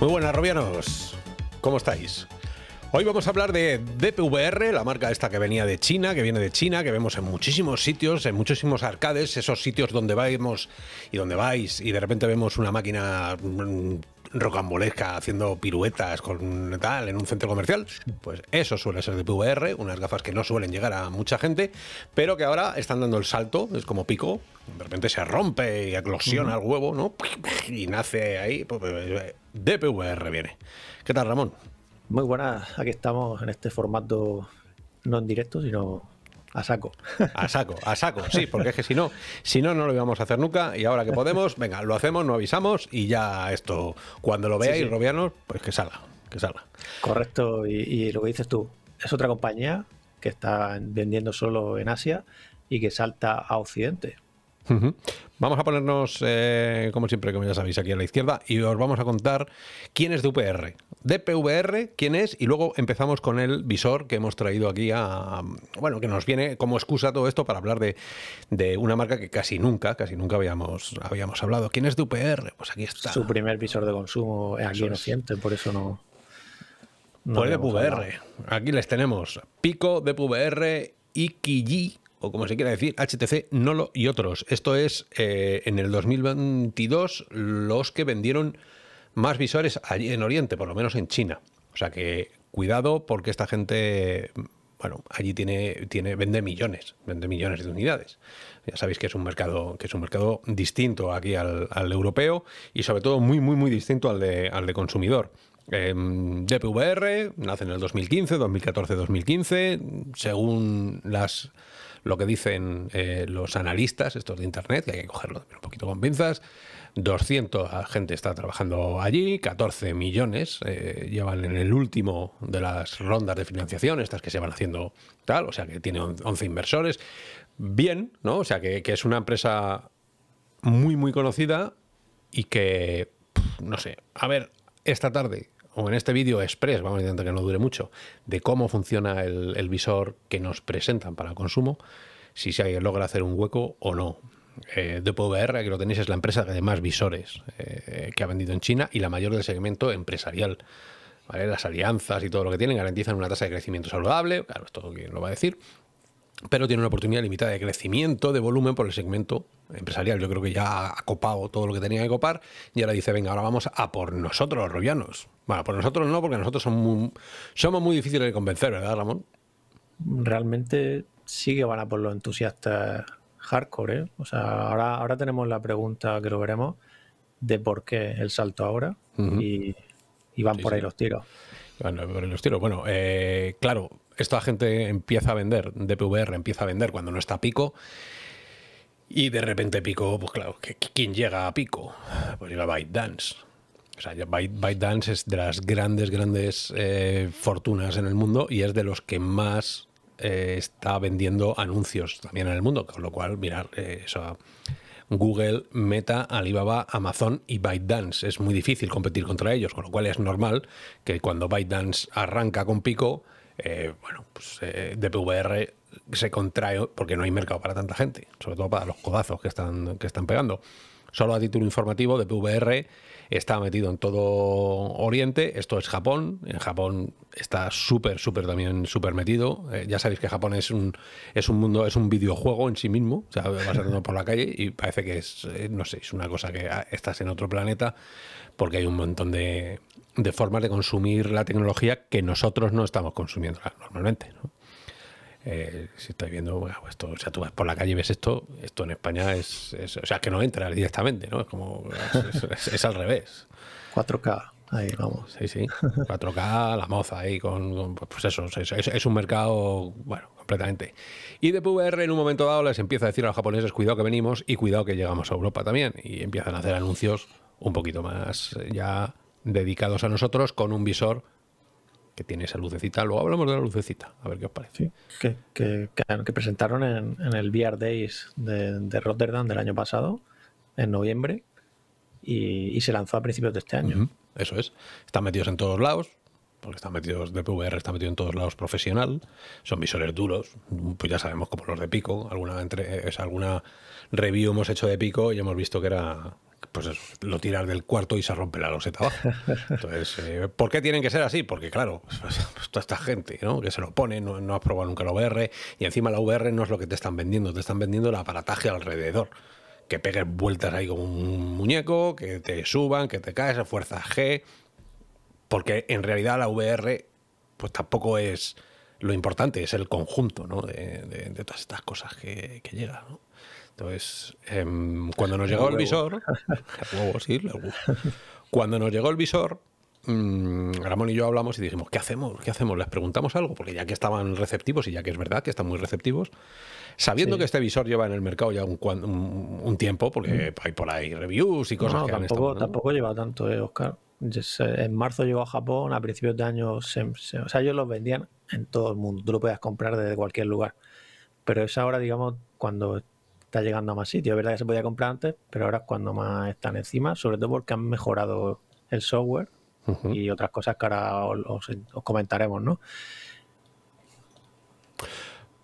Muy buenas, robianos. ¿Cómo estáis? Hoy vamos a hablar de DPVR, la marca esta que venía de China, que viene de China, que vemos en muchísimos sitios, en muchísimos arcades, esos sitios donde vamos y donde vais y de repente vemos una máquina mm, rocambolesca haciendo piruetas con tal en un centro comercial, pues eso suele ser de PVR, unas gafas que no suelen llegar a mucha gente, pero que ahora están dando el salto, es como pico, de repente se rompe y eclosiona el huevo, ¿no? Y nace ahí, pues, de PVR viene. ¿Qué tal, Ramón? Muy buenas, aquí estamos en este formato no en directo, sino a saco. A saco, a saco, sí, porque es que si no, si no, no lo íbamos a hacer nunca y ahora que podemos, venga, lo hacemos, no avisamos y ya esto, cuando lo veáis, Robianos, pues que salga, que salga. Correcto, y, y, lo que dices tú, es otra compañía que está vendiendo solo en Asia y que salta a Occidente. Vamos a ponernos, eh, como siempre, como ya sabéis, aquí a la izquierda y os vamos a contar quién es De DPVR, quién es, y luego empezamos con el visor que hemos traído aquí a. Bueno, que nos viene como excusa todo esto para hablar de, una marca que casi nunca, casi nunca habíamos, habíamos hablado. ¿Quién es UPR? Pues aquí está. Su primer visor de consumo es aquí no siente por eso no. no de pues DPVR. Aquí les tenemos. Pico, DPVR, Ikiji o como se quiera decir, HTC, Nolo y otros. Esto es eh, en el 2022 los que vendieron más visores allí en Oriente, por lo menos en China. O sea que cuidado porque esta gente, bueno, allí tiene, tiene, vende millones, vende millones de unidades. Ya sabéis que es un mercado, que es un mercado distinto aquí al, europeo y sobre todo muy, muy, muy distinto al de, consumidor. Eh, nace en el 2015, 2014-2015, según las lo que dicen eh, los analistas, estos de Internet, que hay que cogerlo un poquito con pinzas. 200 gente está trabajando allí, 14 millones eh, llevan en el último de las rondas de financiación, estas que se van haciendo tal, o sea que tiene 11 inversores. Bien, ¿no? O sea que, es una empresa muy, muy conocida y que, no sé, a ver, esta tarde o en este vídeo express, vamos a intentar que no dure mucho, de cómo funciona el, visor que nos presentan para el consumo, si se logra hacer un hueco o no. Eh, DPVR, que lo tenéis, es la empresa de más visores eh, que ha vendido en China y la mayor del segmento empresarial. Las alianzas y todo lo que tienen garantizan una tasa de crecimiento saludable, claro, esto quién lo va a decir, pero tiene una oportunidad limitada de crecimiento, de volumen por el segmento empresarial. Yo creo que ya ha copado todo lo que tenía que copar y ahora dice, venga, ahora vamos a por nosotros los rubianos. Bueno, por nosotros no, porque nosotros somos muy, difíciles de convencer, ¿verdad, Ramón? Realmente sí que van a por los entusiastas hardcore, ¿eh? O sea, ahora, ahora tenemos la pregunta que lo veremos de por qué el salto ahora y, van por ahí los tiros. Bueno, por ahí los tiros. Bueno, claro, esta gente empieza a vender, DPVR empieza a vender cuando no está Pico. Y de repente Pico, pues claro, ¿quién llega a Pico? Pues llega ByteDance. O sea, ByteDance es de las grandes, grandes eh, fortunas en el mundo y es de los que más eh, está vendiendo anuncios también en el mundo. Con lo cual, mirar, eh, Google, Meta, Alibaba, Amazon y ByteDance. Es muy difícil competir contra ellos, con lo cual es normal que cuando ByteDance arranca con Pico, eh, bueno, pues eh, DPVR se contrae porque no hay mercado para tanta gente, sobre todo para los codazos que están, que están pegando. Solo a título informativo, DPVR está metido en todo Oriente, esto es Japón, en Japón está súper, súper también, súper metido, eh, ya sabéis que Japón es un, es un mundo, es un videojuego en sí mismo, o sea, vas andando por la calle y parece que es, no sé, es una cosa que ah, estás en otro planeta porque hay un montón de, de formas de consumir la tecnología que nosotros no estamos consumiendo normalmente. Eh, si estáis viendo, bueno, pues esto, o sea, tú vas por la calle y ves esto, esto en España es, o sea, que no entra directamente, ¿no? Es como, es, al revés. 4K, ahí vamos. Sí, sí, 4K, la moza ahí con, con pues eso, es, un mercado, bueno, completamente. Y de PVR en un momento dado les empieza a decir a los japoneses, cuidado que venimos y cuidado que llegamos a Europa también. Y empiezan a hacer anuncios un poquito más eh, ya dedicados a nosotros con un visor que tiene esa lucecita. Luego hablamos de la lucecita, a ver qué os parece. que, que, presentaron en, el VR Days de, Rotterdam del año pasado, en noviembre, y, se lanzó a principios de este año. eso es. Están metidos en todos lados, porque están metidos de PVR, está metido en todos lados profesional, son visores duros, pues ya sabemos como los de Pico, alguna entre, es, alguna review hemos hecho de Pico y hemos visto que era pues lo tiras del cuarto y se rompe la loseta abajo. Entonces, eh, ¿por qué tienen que ser así? Porque claro, toda esta gente ¿no? que se lo pone, no, no has probado nunca la VR y encima la VR no es lo que te están vendiendo, te están vendiendo el aparataje alrededor que pegues vueltas ahí como un muñeco, que te suban, que te caes a fuerza G, porque en realidad la VR pues tampoco es lo importante, es el conjunto ¿no? de, todas estas cosas que, que llegan. ¿no? Entonces, em, cuando nos llegó el visor, cuando nos llegó el visor, Ramón y yo hablamos y dijimos, ¿qué hacemos? ¿Qué hacemos? ¿Les preguntamos algo? Porque ya que estaban receptivos y ya que es verdad que están muy receptivos, sabiendo que este visor lleva en el mercado ya un, tiempo, porque mm. hay por ahí reviews y cosas no, tampoco, tampoco lleva tanto, Oscar. Eh, en marzo llegó a Japón, a principios de año, o sea, ellos los vendían en todo el mundo, tú lo puedes comprar desde cualquier lugar. Pero es ahora, digamos, cuando está llegando a más sitio. Es verdad que se podía comprar antes, pero ahora es cuando más están encima, sobre todo porque han mejorado el software y otras cosas que ahora os, comentaremos, ¿no?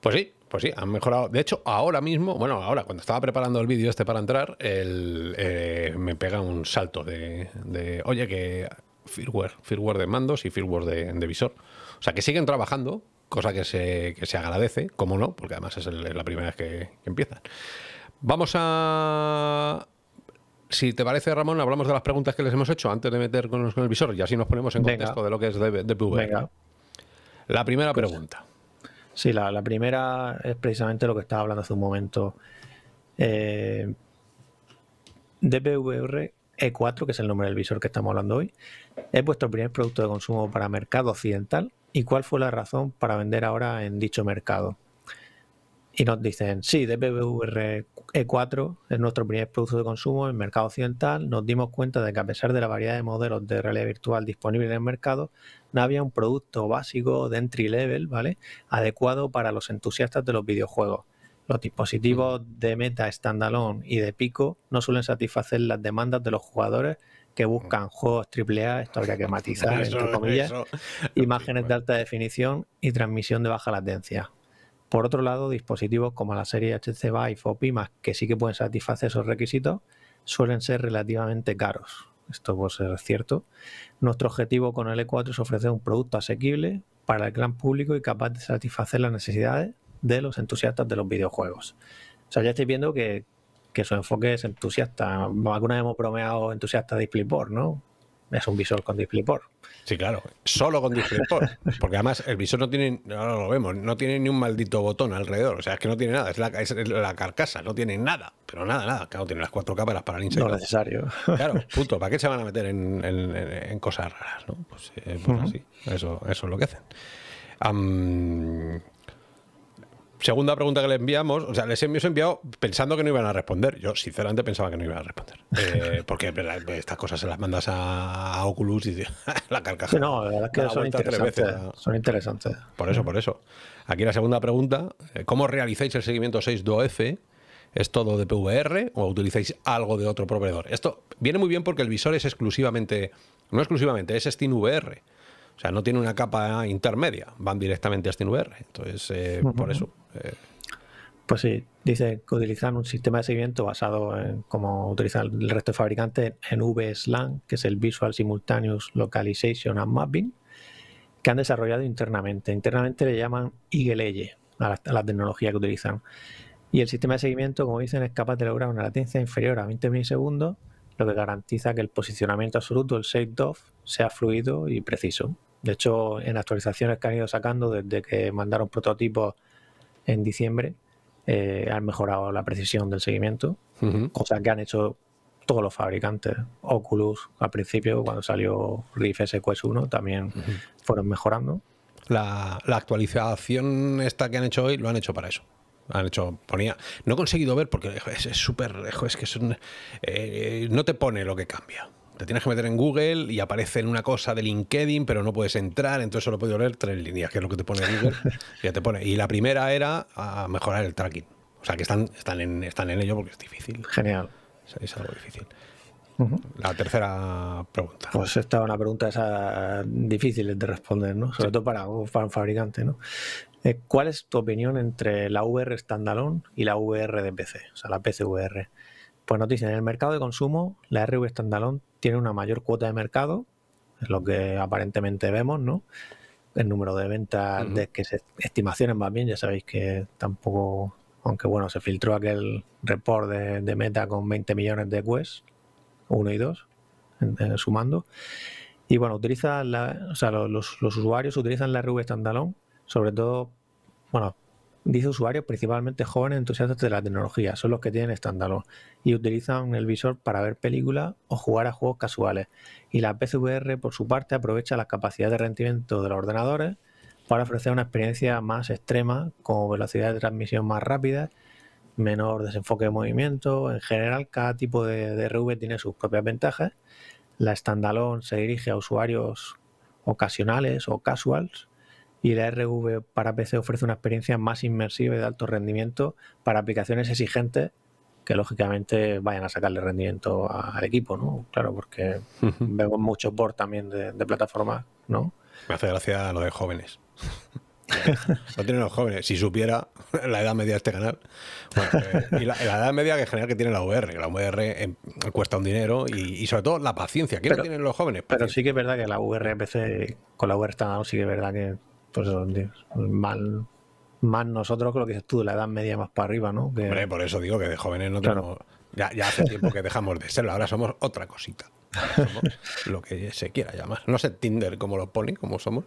Pues sí, pues sí, han mejorado. De hecho, ahora mismo, bueno, ahora cuando estaba preparando el vídeo este para entrar, el, eh, me pega un salto de, oye, que firmware, firmware de mandos y firmware de visor. O sea, que siguen trabajando, cosa que se, agradece, como no, porque además es la primera vez que, empiezan. Vamos a, si te parece, Ramón, hablamos de las preguntas que les hemos hecho antes de meternos con el visor y así nos ponemos en contexto de lo que es DPVR. La primera pues, pregunta. Sí, la, primera es precisamente lo que estaba hablando hace un momento. Eh, DPVR E4, que es el nombre del visor que estamos hablando hoy, es vuestro primer producto de consumo para mercado occidental ¿y cuál fue la razón para vender ahora en dicho mercado? Y nos dicen, sí, DPVR E4 es nuestro primer producto de consumo en mercado occidental. Nos dimos cuenta de que a pesar de la variedad de modelos de realidad virtual disponibles en el mercado, no había un producto básico de entry level, ¿vale? Adecuado para los entusiastas de los videojuegos. Los dispositivos de meta standalone y de pico no suelen satisfacer las demandas de los jugadores que buscan juegos AAA, esto habría que matizar, entre comillas, imágenes de alta definición y transmisión de baja latencia. Por otro lado, dispositivos como la serie HC y o Pimax, que sí que pueden satisfacer esos requisitos, suelen ser relativamente caros. Esto puede ser cierto. Nuestro objetivo con el E4 es ofrecer un producto asequible para el gran público y capaz de satisfacer las necesidades de los entusiastas de los videojuegos. O sea, ya estáis viendo que, que su enfoque es entusiasta. Alguna vez hemos bromeado entusiasta de DisplayPort, ¿no? Es un visor con DisplayPort. Sí, claro, solo con DisplayPort. Porque además el visor no tiene, ahora lo vemos, no tiene ni un maldito botón alrededor. O sea, es que no tiene nada, es la, carcasa, no tiene nada, pero nada, nada. Claro, tiene las cuatro cámaras para el No es necesario. Claro, punto. ¿Para qué se van a meter en, cosas raras? ¿no? Pues, eh, pues así, eso, eso es lo que hacen segunda pregunta que le enviamos, o sea, les hemos enviado pensando que no iban a responder. Yo, sinceramente, pensaba que no iban a responder. Eh, porque estas cosas se las mandas a, Oculus y la carcajada. no, la verdad es que son interesantes, son interesantes. Por eso, mm. por eso. Aquí la segunda pregunta: eh, ¿Cómo realizáis el seguimiento 6dof? ¿Es todo de PVR o utilizáis algo de otro proveedor? Esto viene muy bien porque el visor es exclusivamente, no exclusivamente, es SteamVR. O sea, no tiene una capa intermedia, van directamente a SteamVR. Entonces, eh, por eso eh, pues sí, dice que utilizan un sistema de seguimiento basado en, como utilizan el resto de fabricantes, en VSLAN, que es el Visual Simultaneous Localization and Mapping, que han desarrollado internamente. Internamente le llaman Eagle a la, tecnología que utilizan. Y el sistema de seguimiento, como dicen, es capaz de lograr una latencia inferior a 20 milisegundos, lo que garantiza que el posicionamiento absoluto, el DOF, sea fluido y preciso. De hecho, en actualizaciones que han ido sacando desde que mandaron prototipos en diciembre, eh, han mejorado la precisión del seguimiento, cosa que han hecho todos los fabricantes. Oculus, al principio, cuando salió Rift S 1, también fueron mejorando. La, actualización esta que han hecho hoy lo han hecho para eso. Han hecho, ponía. No he conseguido ver porque es súper. lejos. que eh, no te pone lo que cambia te tienes que meter en Google y aparece en una cosa de LinkedIn, pero no puedes entrar, entonces solo puedo leer tres líneas, que es lo que te pone Google. ya te pone. Y la primera era a ah, mejorar el tracking. O sea, que están, están, en, están en ello porque es difícil. Genial. Es, algo difícil. La tercera pregunta. Pues esta es una pregunta difícil de responder, ¿no? Sobre todo para, un fabricante, ¿no? Eh, ¿Cuál es tu opinión entre la VR standalone y la VR de PC, o sea, la PC PCVR? Pues noticia, en el mercado de consumo, la RV Standalone tiene una mayor cuota de mercado, es lo que aparentemente vemos, ¿no? El número de ventas, de que se estimaciones más bien, ya sabéis que tampoco, aunque bueno, se filtró aquel report de, meta con 20 millones de Quest, 1 y 2, sumando. Y bueno, utiliza o sea, los, usuarios utilizan la RV Standalone, sobre todo, bueno, dice usuarios principalmente jóvenes entusiastas de la tecnología, son los que tienen estándar y utilizan el visor para ver películas o jugar a juegos casuales. Y la PCVR, por su parte, aprovecha las capacidades de rendimiento de los ordenadores para ofrecer una experiencia más extrema, con velocidad de transmisión más rápida, menor desenfoque de movimiento. En general, cada tipo de, de tiene sus propias ventajas. La standalone se dirige a usuarios ocasionales o casuals y la RV para PC ofrece una experiencia más inmersiva y de alto rendimiento para aplicaciones exigentes que lógicamente vayan a sacarle rendimiento al equipo, ¿no? Claro, porque vemos mucho board también de, plataformas, ¿no? Me hace gracia lo de jóvenes. No tienen los jóvenes. Si supiera la edad media de este canal. Eh, y la, edad media que general que tiene la VR. La VR em, cuesta un dinero y, sobre todo la paciencia. ¿Qué pero, tienen los jóvenes? Pero sí que es verdad que la VR PC, con la VR estándar sí que es verdad que pues eso, tío, más nosotros que lo que dices tú, la edad media más para arriba, ¿no? Hombre, por eso digo que de jóvenes no Ya, hace tiempo que dejamos de serlo, ahora somos otra cosita. Somos lo que se quiera llamar. No sé Tinder como lo pone, como somos.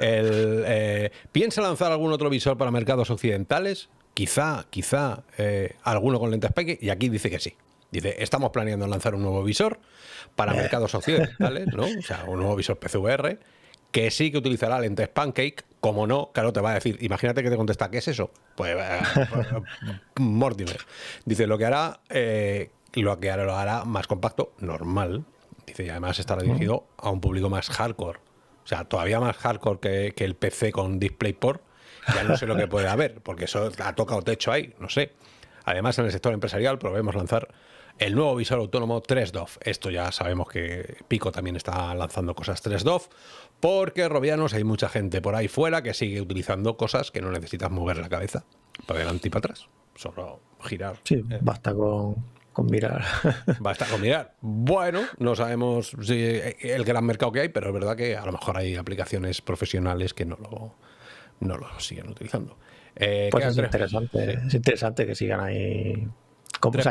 Eh, ¿Piensa lanzar algún otro visor para mercados occidentales? Quizá, quizá, eh, alguno con lentes peque. Y aquí dice que sí. Dice, estamos planeando lanzar un nuevo visor para eh. mercados occidentales, ¿no? O sea, un nuevo visor PCVR que sí que utilizará lentes pancake, como no, claro, te va a decir, imagínate que te contesta, ¿qué es eso? Pues, eh, pues Mortimer. Dice, lo que hará, eh, lo que hará, lo hará más compacto, normal. Dice, y además estará dirigido a un público más hardcore. O sea, todavía más hardcore que, que el PC con DisplayPort. Ya no sé lo que puede haber, porque eso ha tocado techo ahí, no sé. Además, en el sector empresarial probemos lanzar el nuevo visor autónomo 3DOF. Esto ya sabemos que Pico también está lanzando cosas 3DOF. Porque, Robianos, hay mucha gente por ahí fuera que sigue utilizando cosas que no necesitas mover la cabeza para adelante y para atrás. Solo girar. Sí, eh. basta con, mirar. Basta con mirar. Bueno, no sabemos eh, el gran mercado que hay, pero es verdad que a lo mejor hay aplicaciones profesionales que no lo, no lo siguen utilizando. Eh, pues es interesante, interesante que sigan ahí. o que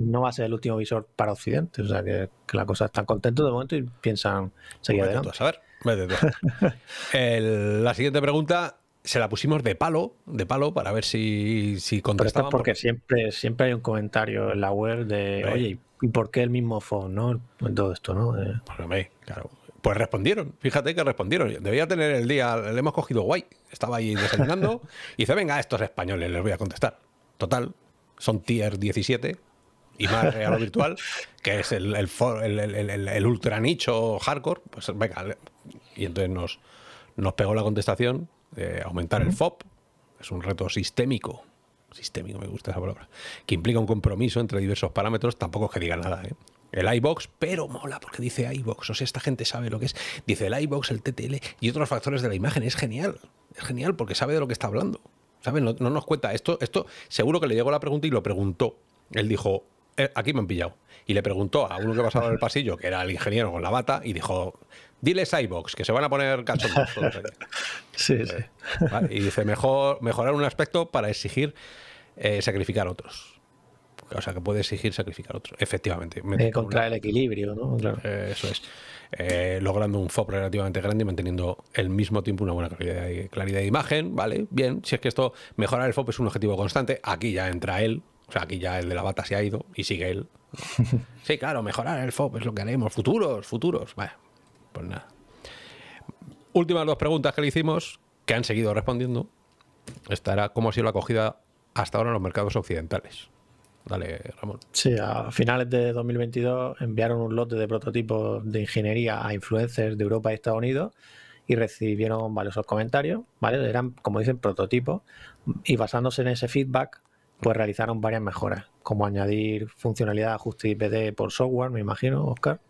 no, va a ser el último visor para Occidente. O sea, que, la cosa está contento de momento y piensan seguir pues adelante. A la siguiente pregunta se la pusimos de palo, de palo, para ver si, si contestaban. porque, siempre, siempre hay un comentario en la web de, oye, ¿y por qué el mismo phone, no? Todo esto, ¿no? Pues, pues, respondieron, fíjate que respondieron. Debía tener el día, le hemos cogido guay. Estaba ahí desayunando y dice, venga, estos españoles les voy a contestar. Total, son tier 17 y más real virtual, que es el, el, el ultra nicho hardcore. Pues venga, y entonces nos, nos pegó la contestación, de aumentar el FOP, es un reto sistémico, sistémico me gusta esa palabra, que implica un compromiso entre diversos parámetros, tampoco es que diga nada, ¿eh? El iBox, pero mola porque dice iBox, o sea, esta gente sabe lo que es, dice el iBox, el TTL y otros factores de la imagen, es genial, es genial porque sabe de lo que está hablando, ¿sabes? No, nos cuenta, esto, esto seguro que le llegó la pregunta y lo preguntó, él dijo, eh, aquí me han pillado. Y le preguntó a uno que pasaba en el pasillo, que era el ingeniero con la bata, y dijo, Diles iBox, que se van a poner cachondos. sí, sí. Eh, y dice, mejor, mejorar un aspecto para exigir eh, sacrificar otros. O sea, que puede exigir sacrificar otros. Efectivamente. Eh, contra el equilibrio, ¿no? eso es. logrando un FOP relativamente grande y manteniendo el mismo tiempo una buena claridad de, imagen, ¿vale? Bien, si es que esto, mejorar el FOP es un objetivo constante, aquí ya entra él, o sea, aquí ya el de la bata se ha ido y sigue él. sí, claro, mejorar el FOP es lo que haremos, futuros, futuros, vale, pues nada. Últimas dos preguntas que le hicimos, que han seguido respondiendo. Esta era, cómo ha sido la acogida hasta ahora en los mercados occidentales. Dale, Ramón. Sí, a finales de 2022 enviaron un lote de prototipos de ingeniería a influencers de Europa y Estados Unidos y recibieron valiosos comentarios, ¿vale? Eran, como dicen, prototipos y basándose en ese feedback, pues realizaron varias mejoras, como añadir funcionalidad de ajuste IPD por software, me imagino, Oscar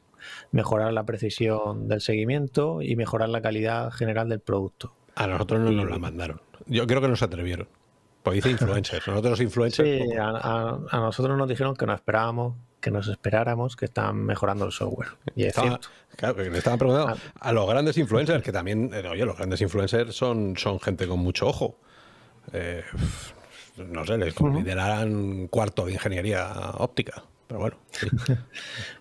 mejorar la precisión del seguimiento y mejorar la calidad general del producto. A nosotros no nos la mandaron. Yo creo que nos atrevieron. Pues dice influencers. Nosotros influencers. a, nosotros nos dijeron que nos esperábamos, que nos esperáramos, que están mejorando el software. Y claro, que estaban preguntando ah. a, los grandes influencers, que también, eh, oye, los grandes influencers son, gente con mucho ojo. Eh, no sé, les considerarán cuarto de ingeniería óptica. Pero bueno,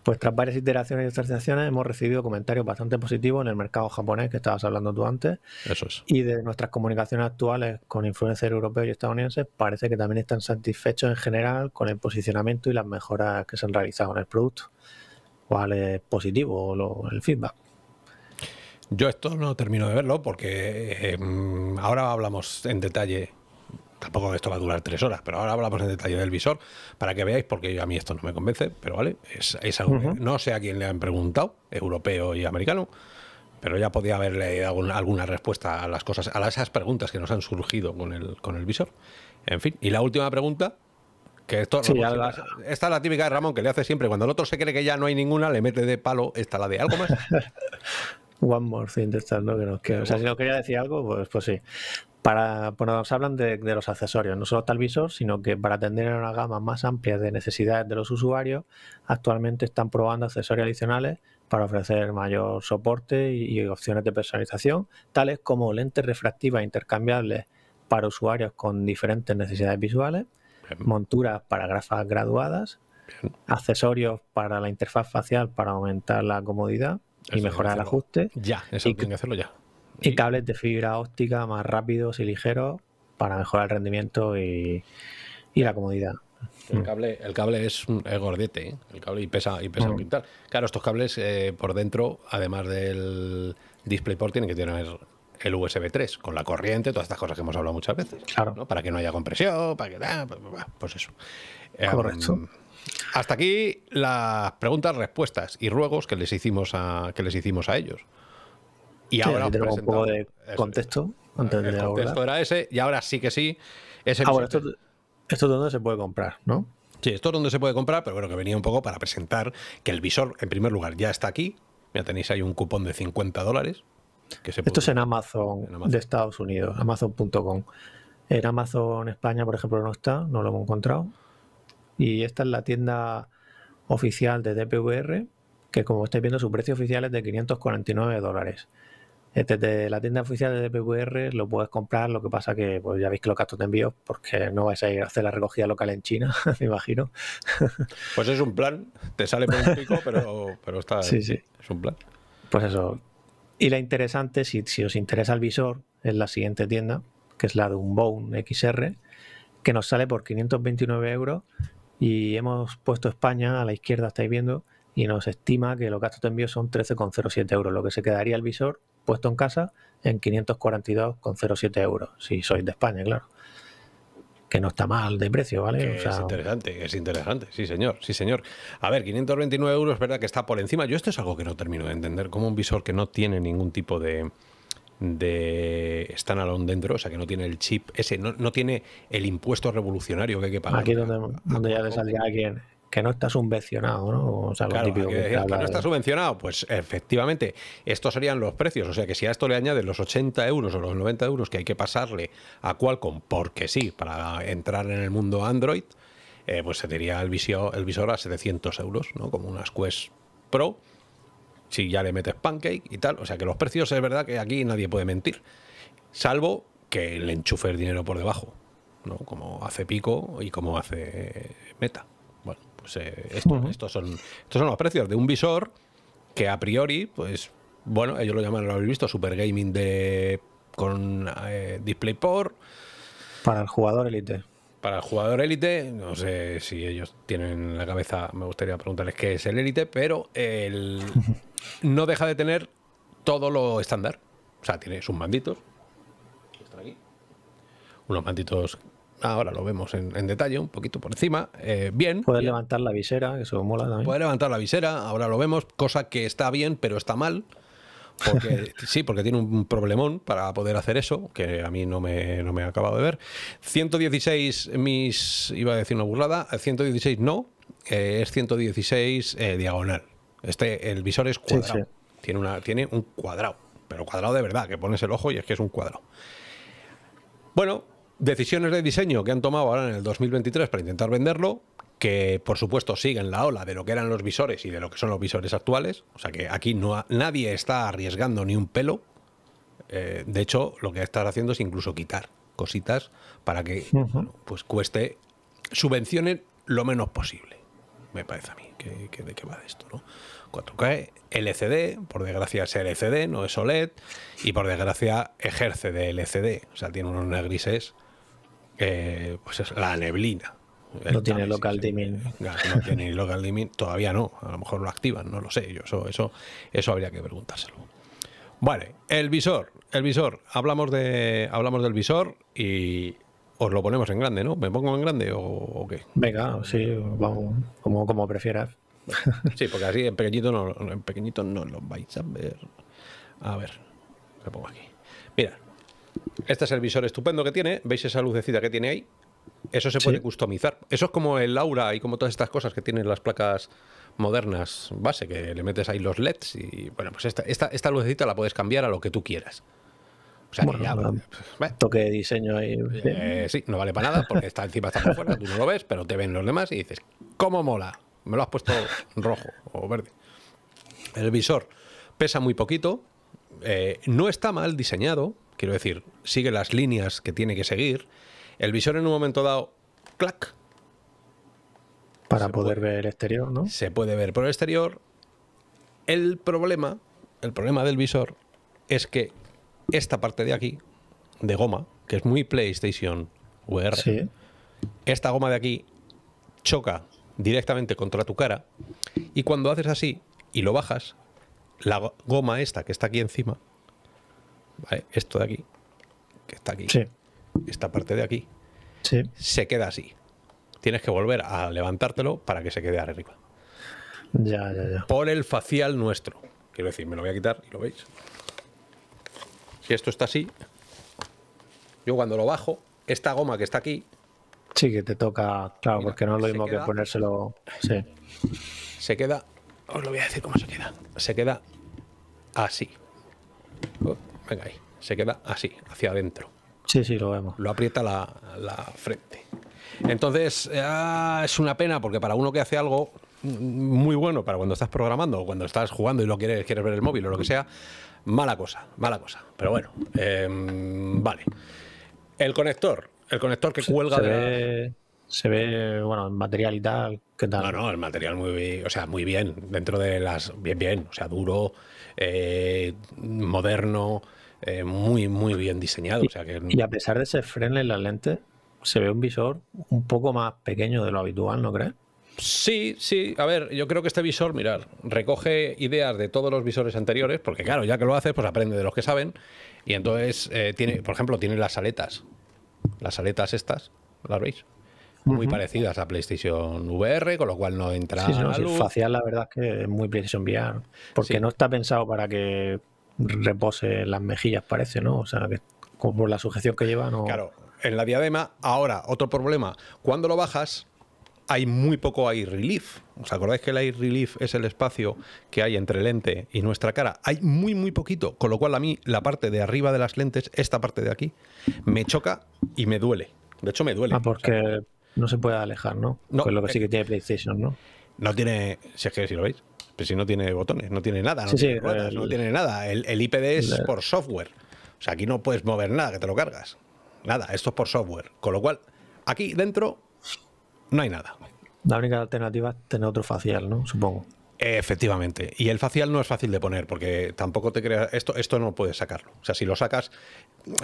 pues tras varias iteraciones y actualizaciones hemos recibido comentarios bastante positivos en el mercado japonés que estabas hablando tú antes. Eso es. Y de nuestras comunicaciones actuales con influencers europeos y estadounidenses parece que también están satisfechos en general con el posicionamiento y las mejoras que se han realizado en el producto. ¿Cuál es positivo el feedback? Yo esto no termino de verlo porque eh, mm, ahora hablamos en detalle Tampoco esto va a durar tres horas, pero ahora hablamos en detalle del visor para que veáis, porque a mí esto no me convence, pero vale, es, no sé a quién le han preguntado, europeo y americano, pero ya podía haberle dado alguna respuesta a las cosas, a esas preguntas que nos han surgido con el, con el visor. En fin, y la última pregunta, que esto, la... Esta es la típica de Ramón que le hace siempre. Cuando el otro se cree que ya no hay ninguna, le mete de palo esta la de algo más. One more thing de ¿no? Que O sea, si no quería decir algo, pues, pues sí para, bueno, nos hablan de, los accesorios, no solo tal visor, sino que para atender a una gama más amplia de necesidades de los usuarios, actualmente están probando accesorios adicionales para ofrecer mayor soporte y, opciones de personalización, tales como lentes refractivas intercambiables para usuarios con diferentes necesidades visuales, monturas para grafas graduadas, accesorios para la interfaz facial para aumentar la comodidad y mejorar el ajuste. Ya, eso tiene que hacerlo ya y cables de fibra óptica más rápidos y ligeros para mejorar el rendimiento y, la comodidad. El mm. cable, el cable es, gordete, ¿eh? el cable y pesa, y pesa mm. Claro, estos cables eh, por dentro, además del DisplayPort, tienen que tener el USB 3 con la corriente, todas estas cosas que hemos hablado muchas veces. Claro. ¿no? Para que no haya compresión, para que. Ah, pues, pues eso. Em, Correcto. hasta aquí las preguntas, respuestas y ruegos que les hicimos a, que les hicimos a ellos. Y ahora un poco de contexto. el era ese, y ahora sí que sí. Es ah, esto, es donde se puede comprar, ¿no? Sí, esto es donde se puede comprar, pero bueno, que venía un poco para presentar que el visor, en primer lugar, ya está aquí. Ya tenéis ahí un cupón de 50 dólares. Que Esto es en Amazon, de Estados Unidos, amazon.com. En Amazon España, por ejemplo, no está, no lo hemos encontrado. Y esta es la tienda oficial de DPVR, que como estáis viendo, su precio oficial es de 549 dólares desde este, la tienda oficial de pvr lo puedes comprar, lo que pasa que pues, ya veis que los gastos de envío, porque no vais a ir a hacer la recogida local en China, me imagino. Pues es un plan, te sale por un pico, pero, pero está, sí, sí. es un plan. Pues eso. Y la interesante, si, os interesa el visor, es la siguiente tienda, que es la de un XR, que nos sale por 529 euros y hemos puesto España a la izquierda, estáis viendo, y nos estima que los gastos de envío son 13,07 euros, lo que se quedaría el visor puesto en casa en 542,07 euros, si sois de España, claro. Que no está mal de precio, ¿vale? sea, es interesante, es interesante, sí señor, sí señor. A ver, 529 euros, ¿verdad? Que está por encima. Yo esto es algo que no termino de entender, como un visor que no tiene ningún tipo de de standalone dentro, o sea que no tiene el chip ese, no, no tiene el impuesto revolucionario que hay que pagar. Aquí donde, ya le salía a alguien, que no está subvencionado, ¿no? que, no está subvencionado, pues efectivamente, estos serían los precios. O sea que si a esto le añades los 80 euros o los 90 euros que hay que pasarle a Qualcomm, porque sí, para entrar en el mundo Android, eh, pues se diría el visor, el visor a 700 euros, ¿no? Como unas Quest Pro, si ya le metes Pancake y tal. O sea que los precios es verdad que aquí nadie puede mentir, salvo que le enchufe el dinero por debajo, ¿no? Como hace Pico y como hace Meta. Pues, eh, estos, son, estos son los precios de un visor que a priori, pues bueno, ellos lo llaman, lo habéis visto, Super Gaming de con eh, display DisplayPort. Para el jugador élite. Para el jugador élite, no sé si ellos tienen en la cabeza, me gustaría preguntarles qué es el élite, pero el, no deja de tener todo lo estándar. O sea, tiene sus manditos. Están aquí. Unos manditos Ahora lo vemos en, detalle, un poquito por encima. Eh, bien. Puede levantar la visera, eso mola también. Puede levantar la visera, ahora lo vemos, cosa que está bien, pero está mal. sí, porque tiene un problemón para poder hacer eso, que a mí no me, no me ha acabado de ver. 116, mis. iba a decir una burlada, 116 eh, no, eh, es 116 diagonal. Este, el visor es cuadrado. Tiene, una, tiene un cuadrado, pero cuadrado de verdad, que pones el ojo y es que es un cuadrado. Bueno, decisiones de diseño que han tomado ahora en el 2023 para intentar venderlo, que por supuesto siguen la ola de lo que eran los visores y de lo que son los visores actuales, o sea que aquí no nadie está arriesgando ni un pelo. Eh, de hecho, lo que estar haciendo es incluso quitar cositas para que pues cueste subvencionen lo menos posible. Me parece a mí que, de qué va esto, ¿no? 4K, LCD, por desgracia es LCD, no es OLED, y por desgracia ejerce de LCD, o sea, tiene unos negrises eh, pues es la neblina. no tiene local dimming. local todavía no. A lo mejor lo activan, no lo sé. Yo eso, eso, eso habría que preguntárselo. Vale, el visor, el visor. Hablamos de, hablamos del visor y os lo ponemos en grande, ¿no? ¿Me pongo en grande o, qué? Venga, sí, vamos, como, como prefieras. Sí, porque así en pequeñito no, en pequeñito no lo vais a ver. A ver, me pongo aquí. Mira, este es el visor estupendo que tiene. ¿Veis esa lucecita que tiene ahí? Eso se puede customizar. Eso es como el Aura y como todas estas cosas que tienen las placas modernas base, que le metes ahí los LEDs y bueno, pues esta, esta, lucecita la puedes cambiar a lo que tú quieras. O sea, eh, toque de diseño ahí. Eh, sí, no vale para nada porque está encima, está por fuera, tú no lo ves, pero te ven los demás y dices, ¿cómo mola? Me lo has puesto rojo o verde. El visor pesa muy poquito, eh, no está mal diseñado, Quiero decir, sigue las líneas que tiene que seguir. El visor en un momento dado, clac. Para poder ver el exterior, ¿no? Se puede ver por el exterior. El problema, el problema del visor es que esta parte de aquí, de goma, que es muy PlayStation VR, esta goma de aquí choca directamente contra tu cara y cuando haces así y lo bajas, la goma esta que está aquí encima esto de aquí, que está aquí, esta parte de aquí, se queda así. Tienes que volver a levantártelo para que se quede arriba. Ya, ya, ya. Por el facial nuestro. Quiero decir, me lo voy a quitar y lo veis. Si esto está así, yo cuando lo bajo, esta goma que está aquí. Sí, que te toca, claro, porque no es lo mismo que ponérselo. Sí. Se queda, os lo voy a decir cómo se queda. Se queda así venga ahí, se queda así, hacia adentro. Sí, sí, lo vemos. Lo aprieta la, frente. Entonces, ah, es una pena porque para uno que hace algo muy bueno, para cuando estás programando o cuando estás jugando y lo quieres, quieres ver el móvil o lo que sea, mala cosa, mala cosa. Pero bueno, em, vale. El conector, el conector que cuelga se de... Ve, se ve, bueno, el material y tal, ¿qué tal? No, no, el material muy, o sea, muy bien, dentro de las... Bien, bien, o sea, duro, eh, moderno, eh, muy, muy bien diseñado. Y a pesar de ser freno en la lente, se ve un visor un poco más pequeño de lo habitual, ¿no crees? Sí, sí. A ver, yo creo que este visor, mirar, recoge ideas de todos los visores anteriores, porque claro, ya que lo haces, pues aprende de los que saben. Y entonces eh, tiene, por ejemplo, tiene las aletas. Las aletas estas, ¿las veis? muy parecidas a PlayStation VR, con lo cual no entra. en la facial, la verdad es que es muy PlayStation VR, porque no está pensado para que repose las mejillas, parece, ¿no? O sea, que como la sujeción que lleva, no. Claro, en la diadema, ahora, otro problema. Cuando lo bajas, hay muy poco air relief. ¿Os acordáis que el air relief es el espacio que hay entre lente y nuestra cara? Hay muy, muy poquito, con lo cual a mí la parte de arriba de las lentes, esta parte de aquí, me choca y me duele. De hecho, me duele. Ah, porque, no se puede alejar, ¿no? no pues lo que eh, sí que tiene PlayStation, ¿no? No tiene, si es que si lo veis, pero pues si no tiene botones, no tiene nada, no tiene no tiene nada. El, IPD es por software. O sea, aquí no puedes mover nada que te lo cargas. Nada, esto es por software. Con lo cual, aquí dentro no hay nada. La única alternativa es tener otro facial, ¿no? Supongo. Efectivamente. Y el facial no es fácil de poner, porque tampoco te creas. Esto, esto no puedes sacarlo. O sea, si lo sacas,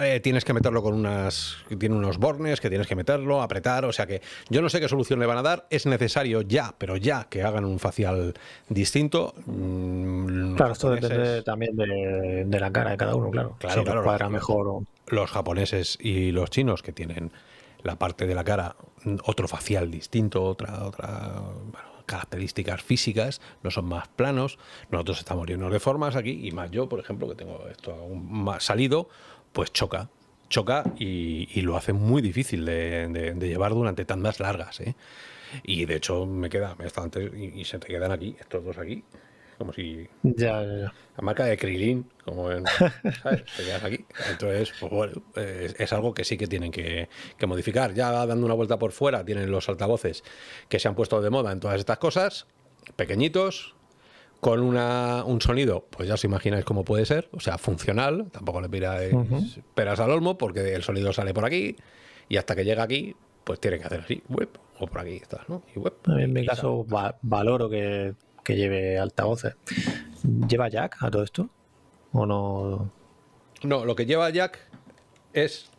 eh, tienes que meterlo con unas. Tiene unos bornes que tienes que meterlo, apretar. O sea que yo no sé qué solución le van a dar. Es necesario ya, pero ya que hagan un facial distinto. Mm, claro, esto depende también de, la cara de cada uno, claro. Claro, si mejor los japoneses y los chinos que tienen la parte de la cara, otro facial distinto, otra, otra características físicas, no son más planos. Nosotros estamos llenos de formas aquí, y más yo, por ejemplo, que tengo esto aún más salido, pues choca. Choca y, lo hace muy difícil de, llevar durante tandas largas. ¿eh? Y de hecho me queda, me está antes, y, y se te quedan aquí, estos dos aquí, como si. Ya, La marca de Krilin, como en. ¿Sabes? aquí. Entonces, pues bueno, es, algo que sí que tienen que, modificar. Ya dando una vuelta por fuera, tienen los altavoces que se han puesto de moda en todas estas cosas, pequeñitos. Con un sonido, pues ya os imagináis cómo puede ser, o sea, funcional, tampoco le pidáis esperas peras al olmo porque el sonido sale por aquí y hasta que llega aquí, pues tienen que hacer así, web, o por aquí estás, ¿no? Y web. En mi caso, valoro que que lleve altavoces. ¿Lleva jack a todo esto? ¿O no? No, lo que lleva jack es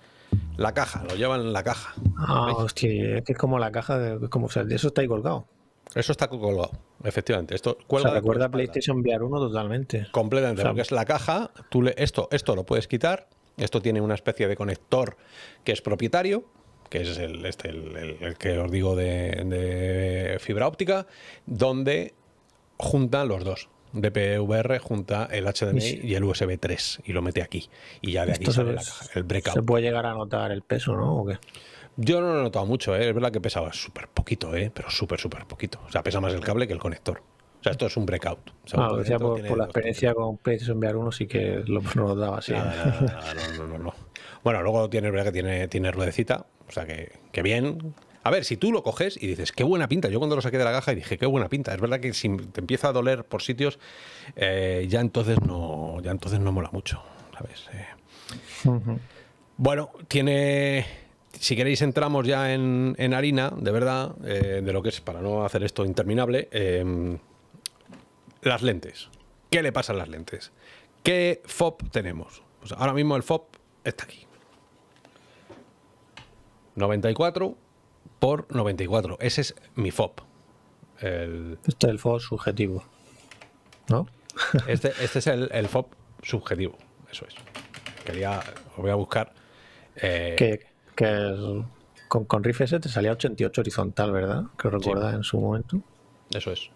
la caja, lo llevan en la caja. Ah, hostia, es que es como la caja, de, como, eso está ahí colgado. Eso está colgado, efectivamente. Esto cuelga recuerda a PlayStation VR 1 totalmente. Completamente, lo es la caja, tú le, esto, esto lo puedes quitar, esto tiene una especie de conector que es propietario, que es el, este, el, que os digo de, de, fibra óptica, donde junta los dos. DPVR junta el HDMI y el USB 3 y lo mete aquí. Y ya de aquí sale el ¿Se puede llegar a notar el peso, no? ¿O qué? Yo no lo he notado mucho, ¿eh? es verdad que pesaba súper poquito, ¿eh? pero súper, súper poquito. O sea, pesa más el cable que el conector. O sea, esto es un breakout. Ah, por, la experiencia con PlayStation enviar 1 sí que lo, ¿eh? no daba así. no, no, no, Bueno, luego tiene, verdad que tiene, tiene ruedecita, o sea que, que bien. A ver, si tú lo coges y dices, qué buena pinta. Yo cuando lo saqué de la caja y dije, qué buena pinta. Es verdad que si te empieza a doler por sitios, eh, ya entonces no. Ya entonces no mola mucho. Eh. Bueno, tiene. Si queréis entramos ya en, harina, de verdad, eh, de lo que es, para no hacer esto interminable, em, las lentes. ¿Qué le pasa a las lentes? ¿Qué fop tenemos? Pues ahora mismo el fop está aquí. 94, por 94. Ese es mi FOP. El... Este es el FOB subjetivo. ¿No? Este, este, es el, el, FOB subjetivo. Eso es. Quería. voy a buscar. Eh, que, con, con S te salía 88 horizontal, ¿verdad? Que recuerda en su momento. Eso es.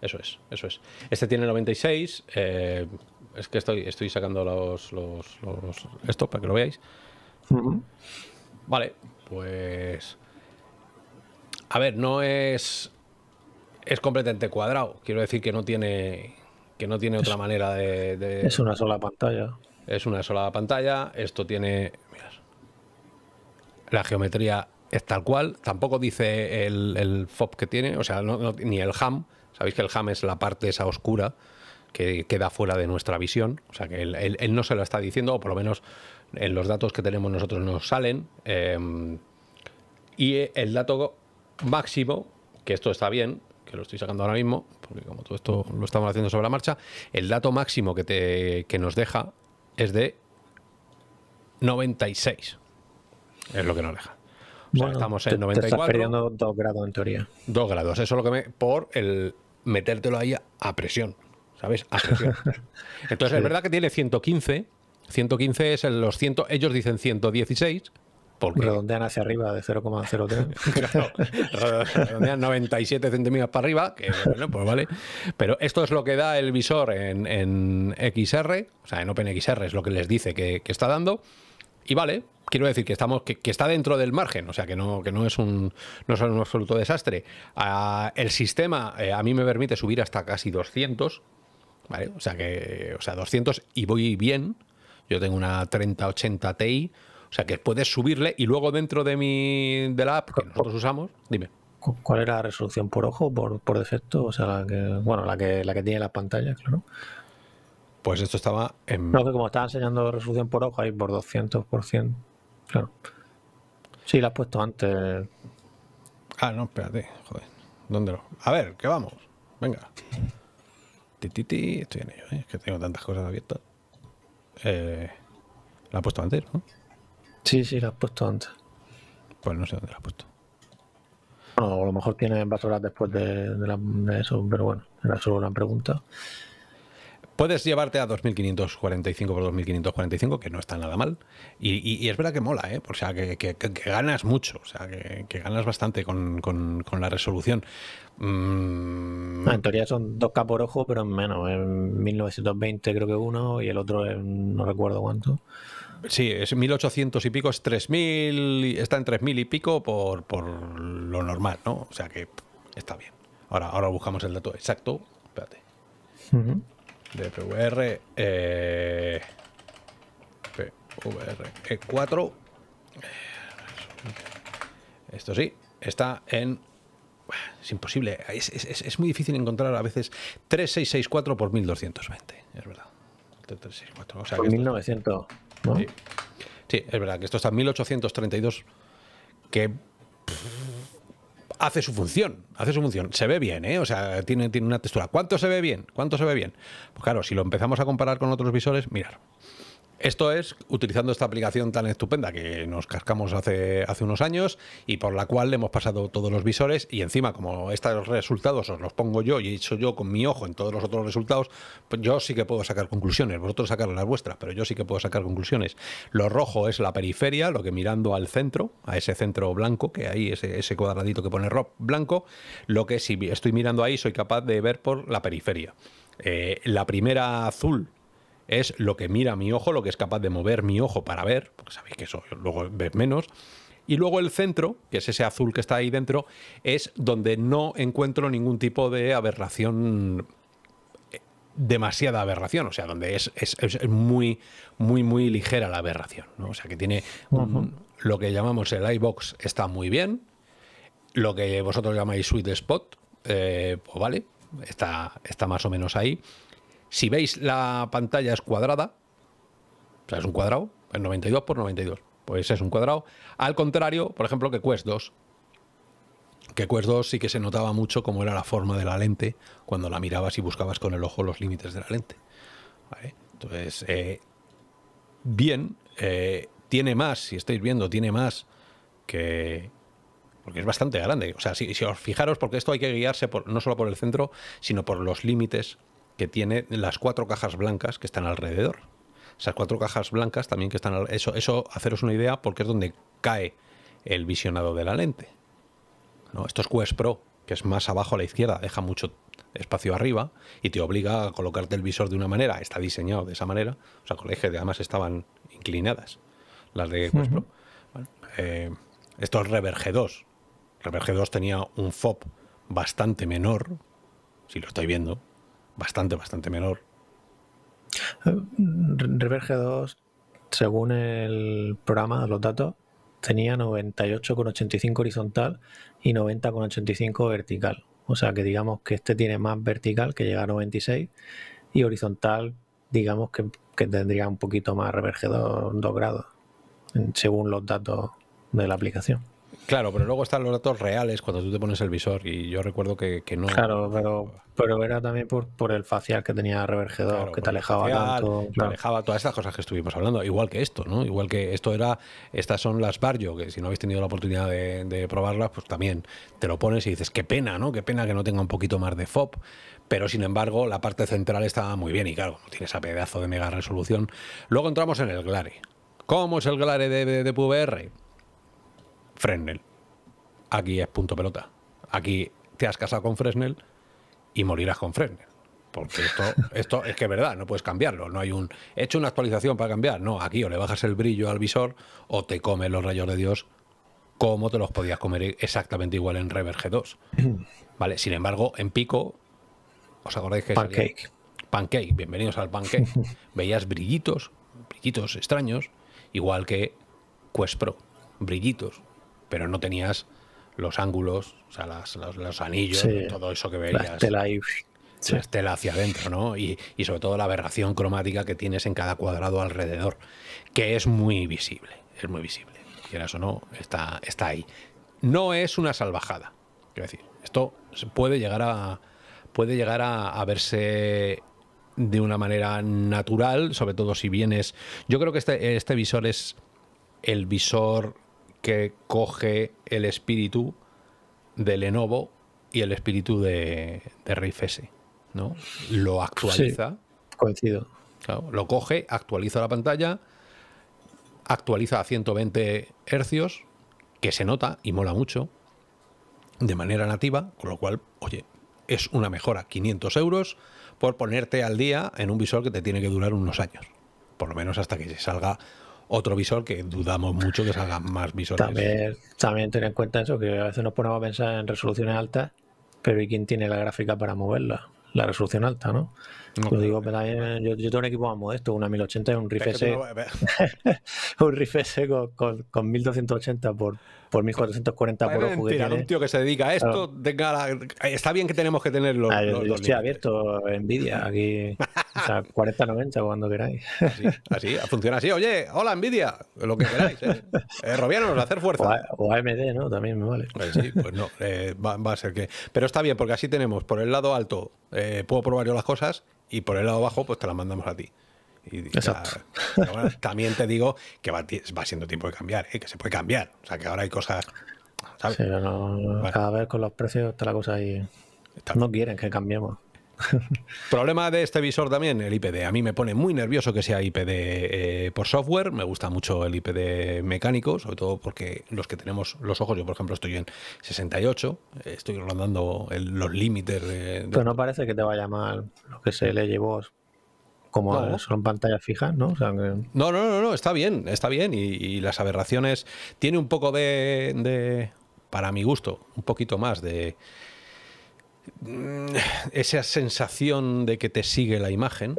Eso es, eso es. Este tiene 96. Eh, es que estoy, estoy sacando los, los, los, Esto para que lo veáis. Vale, pues. A ver, no es. Es completamente cuadrado. Quiero decir que no tiene. Que no tiene otra manera de, Es una sola pantalla. Es una sola pantalla. Esto tiene. la geometría es tal cual. Tampoco dice el, el FOB que tiene. O sea, ni el HAM. Sabéis que el HAM es la parte esa oscura que queda fuera de nuestra visión. O sea, que él, no se lo está diciendo, o por lo menos en los datos que tenemos nosotros nos salen. Em, y el dato máximo, que esto está bien, que lo estoy sacando ahora mismo, porque como todo esto lo estamos haciendo sobre la marcha, el dato máximo que, te, nos deja es de 96. Es lo que nos deja. estamos en 94. perdiendo 2 grados en teoría. 2 grados, eso es lo que me. por el metértelo ahí a, presión. ¿Sabes? A presión. Entonces, es verdad que tiene 115. 115 es el, los 100. Ellos dicen 116. Redondean hacia arriba de 0,03. redondean 97 centímetros para arriba, pues vale. Pero esto es lo que da el visor en, XR, o sea, en OpenXR es lo que les dice que, está dando. Y vale, quiero decir que estamos que, está dentro del margen, o sea que no, que no es un no es un absoluto desastre. Ah, el sistema eh, a mí me permite subir hasta casi 200, O sea que o sea, 200 y voy bien. Yo tengo una 3080 Ti, o sea, que puedes subirle y luego dentro de, mi, de la app que nosotros usamos, dime. ¿Cuál era la resolución por ojo, por, defecto? O sea, la que, bueno, la que, tiene la pantalla, claro. Pues esto estaba en... No, que como estaba enseñando resolución por ojo, ahí por 200%. Claro. Sí, la has puesto antes. Ah, no, espérate, joder. ¿Dónde lo...? A ver, que vamos. Venga. Tititi, estoy en ello, ¿eh? es que tengo tantas cosas abiertas. Eh, la he puesto antes, ¿no? Sí, sí, la has puesto antes. Pues no sé dónde la has puesto. Bueno, a lo mejor tiene horas después de, eso, pero bueno, era solo una pregunta. Puedes llevarte a 2545 por 2545, que no está nada mal. Y, es verdad que mola, ¿eh? O sea, que, ganas mucho, o sea, que, ganas bastante con, la resolución. Mm. en teoría son dos k por ojo, pero en menos. En 1920 creo que uno y el otro no recuerdo cuánto. Sí, es 1800 y pico, es 3000, está en 3000 y pico por, lo normal, ¿no? O sea que está bien. Ahora, ahora buscamos el dato exacto. Espérate. de -huh. PVR E4. Esto sí, está en. Es imposible, es, muy difícil encontrar a veces 3664 por 1220, es verdad. 3664, o sea, 1900. Sí. es verdad que esto está en 1832, que hace su función, hace su función. Se ve bien, ¿eh? O sea, tiene, tiene una textura. ¿Cuánto se ve bien? ¿Cuánto se ve bien? Pues claro, si lo empezamos a comparar con otros visores, mirar. Esto es utilizando esta aplicación tan estupenda que nos cascamos hace, hace unos años y por la cual le hemos pasado todos los visores y encima como estos resultados os los pongo yo y he hecho yo con mi ojo en todos los otros resultados, pues yo sí que puedo sacar conclusiones, vosotros sacar las vuestras, pero yo sí que puedo sacar conclusiones. Lo rojo es la periferia, lo que mirando al centro, a ese centro blanco que ahí ese, ese cuadradito que pone rojo blanco, lo que si estoy mirando ahí soy capaz de ver por la periferia. Eh, la primera azul es lo que mira mi ojo, lo que es capaz de mover mi ojo para ver, porque sabéis que eso luego ves menos. Y luego el centro, que es ese azul que está ahí dentro, es donde no encuentro ningún tipo de aberración, eh, demasiada aberración, o sea, donde es, muy, muy, muy ligera la aberración, ¿no? O sea, que tiene lo que llamamos el iBox está muy bien, lo que vosotros llamáis sweet spot, eh, pues vale, está, está más o menos ahí. Si veis, la pantalla es cuadrada. O sea, es un cuadrado. Es 92 por 92. Pues es un cuadrado. Al contrario, por ejemplo, que Quest 2. Que Quest 2 sí que se notaba mucho cómo era la forma de la lente cuando la mirabas y buscabas con el ojo los límites de la lente. Entonces, eh, bien, eh, tiene más, si estáis viendo, tiene más que... Porque es bastante grande. O sea, si, os fijaros, porque esto hay que guiarse no solo por el centro, sino por los límites que tiene las cuatro cajas blancas que están alrededor. Esas cuatro cajas blancas también que están... Eso, eso, haceros una idea porque es donde cae el visionado de la lente. ¿No? Esto es Quest Pro, que es más abajo a la izquierda, deja mucho espacio arriba y te obliga a colocarte el visor de una manera, está diseñado de esa manera, o sea, con el de además estaban inclinadas las de Quest Pro. estos eh, esto es Reverge 2. Reverge 2 tenía un FOB bastante menor, si lo estoy viendo, bastante, bastante menor. Eh, reverge 2, según el programa, los datos, tenía 98,85 horizontal y 90,85 vertical. O sea que digamos que este tiene más vertical, que llega a 96, y horizontal, digamos que, que tendría un poquito más reverge 2, 2 grados, según los datos de la aplicación. Claro, pero luego están los datos reales cuando tú te pones el visor y yo recuerdo que, no. Claro, pero, pero era también por, el facial que tenía revergedor, que te alejaba tanto. Te alejaba todas estas cosas que estuvimos hablando, igual que esto, ¿no? Igual que esto era, estas son las Barrio, que si no habéis tenido la oportunidad de, probarlas, pues también te lo pones y dices, qué pena, ¿no? Qué pena que no tenga un poquito más de FOP. pero sin embargo la parte central estaba muy bien y claro, tiene esa pedazo de mega resolución. Luego entramos en el Glare. ¿Cómo es el Glare de PVR? Fresnel. Aquí es punto pelota. Aquí te has casado con Fresnel y morirás con Fresnel. Porque esto, es que es verdad, no puedes cambiarlo. No hay un. He hecho una actualización para cambiar. No, aquí o le bajas el brillo al visor o te comes los rayos de Dios como te los podías comer exactamente igual en Rever G2. Vale, sin embargo, en pico, ¿os acordáis que Pancake. Pancake, bienvenidos al Pancake. Veías brillitos, brillitos extraños, igual que Quest Pro, brillitos, pero no tenías los ángulos, o sea, los, anillos, todo eso que veías. La estela, hacia adentro, ¿no? Y, sobre todo la aberración cromática que tienes en cada cuadrado alrededor, que es muy visible, es muy visible. Quieras o no, está, está ahí. No es una salvajada, quiero decir. Esto puede llegar a, puede llegar verse de una manera natural, sobre todo si vienes... Yo creo que este, este visor es el visor que coge el espíritu de Lenovo y el espíritu de, de ¿no? Lo actualiza. coincido. lo coge, actualiza la pantalla, actualiza a 120 hercios, que se nota y mola mucho, de manera nativa, con lo cual, oye, es una mejora. 500 euros por ponerte al día en un visor que te tiene que durar unos años, por lo menos hasta que se salga otro visor que dudamos mucho que salgan más visores. También, también en cuenta eso, que a veces nos ponemos a pensar en resoluciones altas, pero ¿y quién tiene la gráfica para moverla? La resolución alta, ¿no? Eh, yo, tengo un equipo más modesto, una 1080 y un rifle S. un Riff S con, 1280 por, por 1440 por los juguetes. ¿eh? un tío que se dedica a esto, está bien que tenemos que tenerlo. los ah, yo, yo abierto, Nvidia, aquí. o sea, 40-90 cuando queráis. Así, funciona así. Oye, hola Nvidia, lo que queráis. ¿eh? eh Robianos, hacer fuerza. O, AMD, ¿no? También me vale. Pues sí, pues no, va, a ser que. Pero está bien, porque así tenemos por el lado alto, puedo probar yo las cosas y por el lado bajo, pues te la mandamos a ti. Y Exacto. también te digo que va, va siendo tiempo de cambiar, ¿eh? que se puede cambiar. O sea, que ahora hay cosas. ¿sabes? Sí, no, Cada vez con los precios está la cosa ahí. no quieren que cambiemos. Problema de este visor también, el IPD. A mí me pone muy nervioso que sea IPD eh, por software. Me gusta mucho el IPD mecánico, sobre todo porque los que tenemos los ojos, yo por ejemplo estoy en 68, eh, estoy rondando los límites. Pero no parece que te vaya mal lo que se le llevó como son pantallas fijas, ¿no? ¿no? No, no, no, está bien, está bien. Y, las aberraciones tiene un poco de, para mi gusto, un poquito más de Mm, esa sensación de que te sigue la imagen,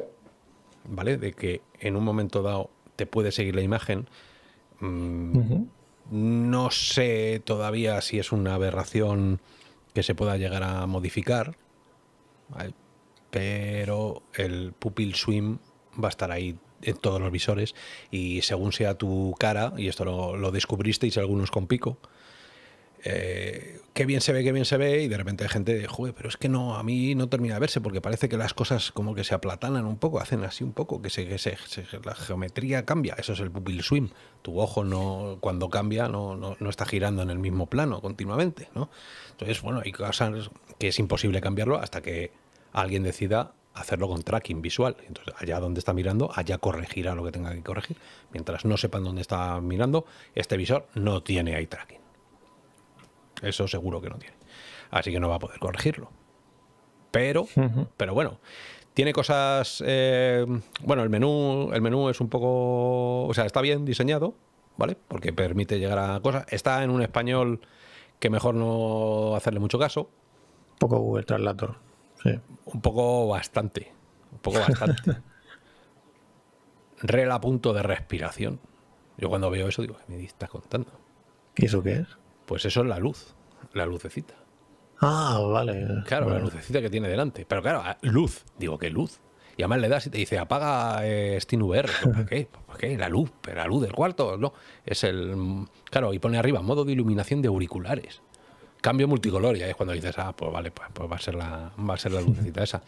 ¿vale? De que en un momento dado te puede seguir la imagen. Mm, no sé todavía si es una aberración que se pueda llegar a modificar, pero el pupil swim va a estar ahí en todos los visores y según sea tu cara, y esto lo descubristeis algunos con pico, eh, qué bien se ve, qué bien se ve, y de repente hay gente, joder, pero es que no, a mí no termina de verse, porque parece que las cosas como que se aplatanan un poco, hacen así un poco, que, se, la geometría cambia, eso es el pupil swim, tu ojo no, cuando cambia no, no, está girando en el mismo plano continuamente, ¿no? Entonces, bueno, hay cosas que es imposible cambiarlo hasta que alguien decida hacerlo con tracking visual. Entonces, allá donde está mirando, allá corregirá lo que tenga que corregir. Mientras no sepan dónde está mirando, este visor no tiene ahí tracking. Eso seguro que no tiene. Así que no va a poder corregirlo. Pero, pero bueno, tiene cosas. Eh, bueno, el menú, el menú es un poco. O sea, está bien diseñado, ¿vale? Porque permite llegar a cosas. Está en un español que mejor no hacerle mucho caso. Un poco Google Translator. Sí. Un poco bastante. Un poco bastante. Rela punto de respiración. Yo cuando veo eso digo, ¿qué me estás contando? ¿Y eso qué es? Pues eso es la luz, la lucecita. Ah, vale. Claro, la lucecita que tiene delante. Pero claro, ah, luz, digo, ¿qué luz? Y además le das y te dice, apaga eh, SteamVR. qué? ¿Por qué? La luz, pero la luz del cuarto, no. Es el. Claro, y pone arriba modo de iluminación de auriculares. Cambio multicolor, y ahí es cuando dices, ah, pues vale, pues, pues va, a ser la, va a ser la lucecita esa.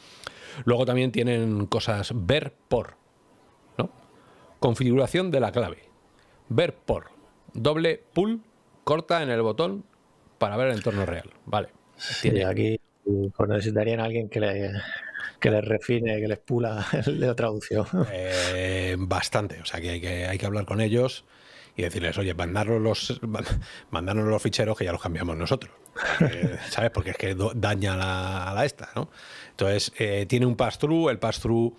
Luego también tienen cosas ver por, ¿no? Configuración de la clave. Ver por, doble pull corta en el botón para ver el entorno real. Vale. Tiene. aquí pues necesitarían a alguien que, les refine, que les pula la traducción. Eh, bastante, o sea que hay, que hablar con ellos y decirles, oye, mandarnos los, mandarnos los ficheros que ya los cambiamos nosotros. Eh, ¿Sabes? Porque es que daña a la esta, ¿no? Entonces, eh, tiene un pass-through, el pass-through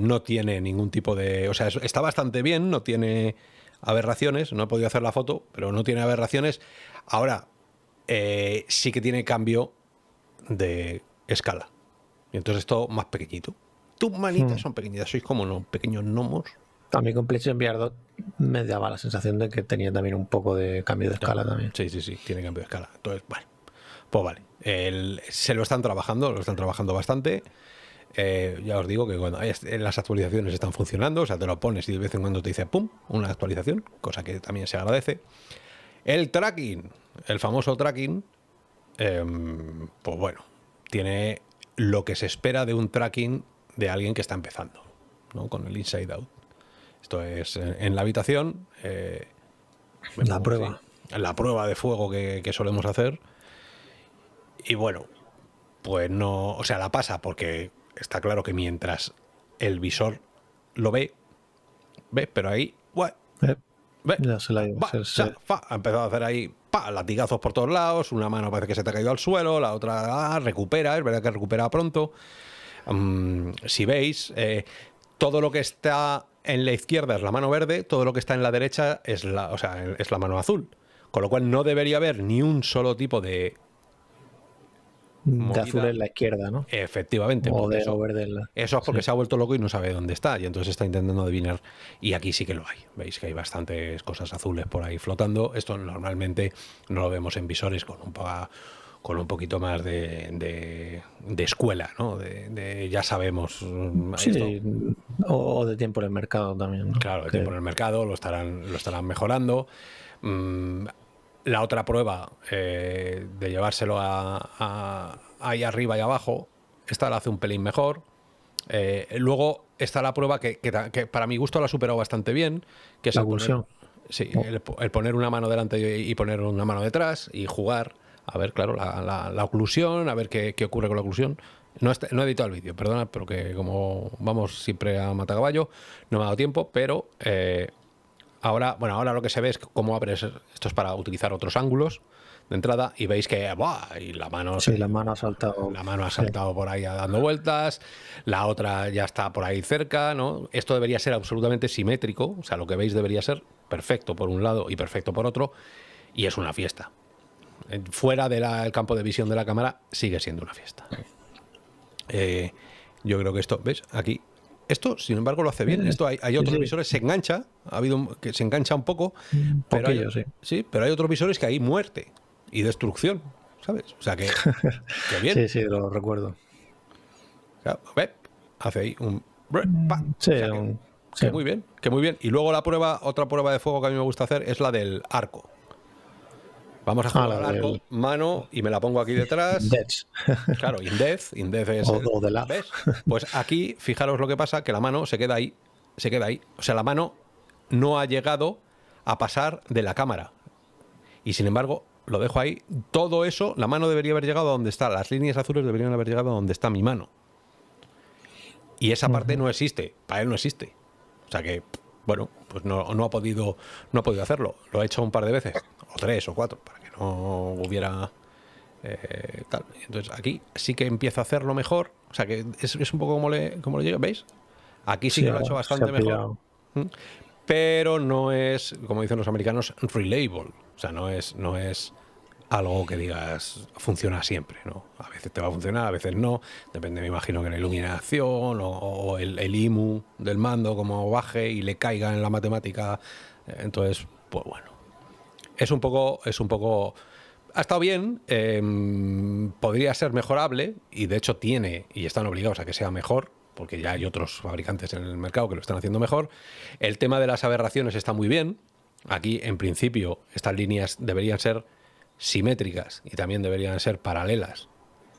no tiene ningún tipo de... O sea, está bastante bien, no tiene aberraciones. No he podido hacer la foto, pero no tiene aberraciones. Ahora, eh, sí que tiene cambio de escala. Y entonces todo más pequeñito. Tus manitas hmm. son pequeñitas, sois como unos pequeños gnomos. A mí con PlayStation VR me daba la sensación de que tenía también un poco de cambio de escala también. Sí, sí, sí, tiene cambio de escala. Entonces, bueno, pues vale. se lo están trabajando, lo están trabajando bastante. Eh, ya os digo que cuando las actualizaciones están funcionando, o sea, te lo pones y de vez en cuando te dice pum, una actualización, cosa que también se agradece. El tracking, el famoso tracking, em, pues bueno, tiene lo que se espera de un tracking de alguien que está empezando, ¿no? Con el inside out. Esto es en, la habitación. Eh, la prueba. la prueba de fuego que, que solemos hacer. Y bueno, pues no, o sea, la pasa porque está claro que mientras el visor lo ve, ve, pero ahí, va, ha empezado a hacer ahí pa, latigazos por todos lados, una mano parece que se te ha caído al suelo, la otra ah, recupera, es verdad que recupera pronto. Mm, si veis, eh, todo lo que está en la izquierda es la mano verde, todo lo que está en la derecha es la, o sea, es la mano azul. Con lo cual no debería haber ni un solo tipo de de azul en la izquierda, ¿no? Efectivamente. O de eso, verde Eso es porque se ha vuelto loco y no sabe dónde está, y entonces está intentando adivinar. Y aquí sí que lo hay. Veis que hay bastantes cosas azules por ahí flotando. Esto normalmente no lo vemos en visores con un con un poquito más de, de, escuela, ¿no? De, ya sabemos. Mm, o, de tiempo en el mercado también. Claro, de tiempo en el mercado, lo estarán, lo estarán mejorando. Mm, la otra prueba eh, de llevárselo a, ahí arriba y abajo, esta la hace un pelín mejor. Eh, luego está la prueba que, para mi gusto la ha superado bastante bien, que es la oclusión. sí, oh. el, poner una mano delante y poner una mano detrás y jugar. A ver, claro, la, oclusión, a ver qué, ocurre con la oclusión. No, no he editado el vídeo, perdona, pero como vamos siempre a matagaballo no me ha dado tiempo, pero eh, Ahora, bueno, ahora lo que se ve es cómo abres. Esto es para utilizar otros ángulos de entrada y veis que y la mano ha saltado la mano ha saltado por ahí dando vueltas la otra ya está por ahí cerca no esto debería ser absolutamente simétrico o sea lo que veis debería ser perfecto por un lado y perfecto por otro y es una fiesta fuera del campo de visión de la cámara sigue siendo una fiesta eh, yo creo que esto ves aquí esto, sin embargo, lo hace bien. Esto hay, hay otros visores, se engancha, ha habido que se engancha un poco, pero, hay, sí. otros visores que hay muerte y destrucción, ¿sabes? O sea que, que bien. Sí, sí, lo recuerdo. hace ahí un. muy bien, que muy bien. Y luego la prueba, otra prueba de fuego que a mí me gusta hacer es la del arco. Vamos a jugar la mano y me la pongo aquí detrás. Claro, Indez. Indez es. O, de Pues aquí, fijaros lo que pasa: que la mano se queda ahí. Se queda ahí. O sea, la mano no ha llegado a pasar de la cámara. Y sin embargo, lo dejo ahí. Todo eso, la mano debería haber llegado a donde está. Las líneas azules deberían haber llegado a donde está mi mano. Y esa parte no existe. Para él no existe. O sea que bueno, pues no, ha podido, no ha podido hacerlo. Lo ha hecho un par de veces, o tres o cuatro, para que no hubiera eh, tal. Entonces aquí sí que empieza a hacerlo mejor. O sea que es, un poco como, le, como lo ¿veis? Aquí sí, que lo ha hecho bastante mejor. Mm. Pero no es, como dicen los americanos, relabel O sea, no es, no es algo que digas funciona siempre, ¿no? A veces te va a funcionar, a veces no, depende, me imagino, que la iluminación o, el, IMU del mando, como baje y le caiga en la matemática. Eh, entonces, pues bueno, es un poco, es un poco, ha estado bien, em, podría ser mejorable y de hecho tiene, y están obligados a que sea mejor, porque ya hay otros fabricantes en el mercado que lo están haciendo mejor. El tema de las aberraciones está muy bien. Aquí, en principio, estas líneas deberían ser simétricas y también deberían ser paralelas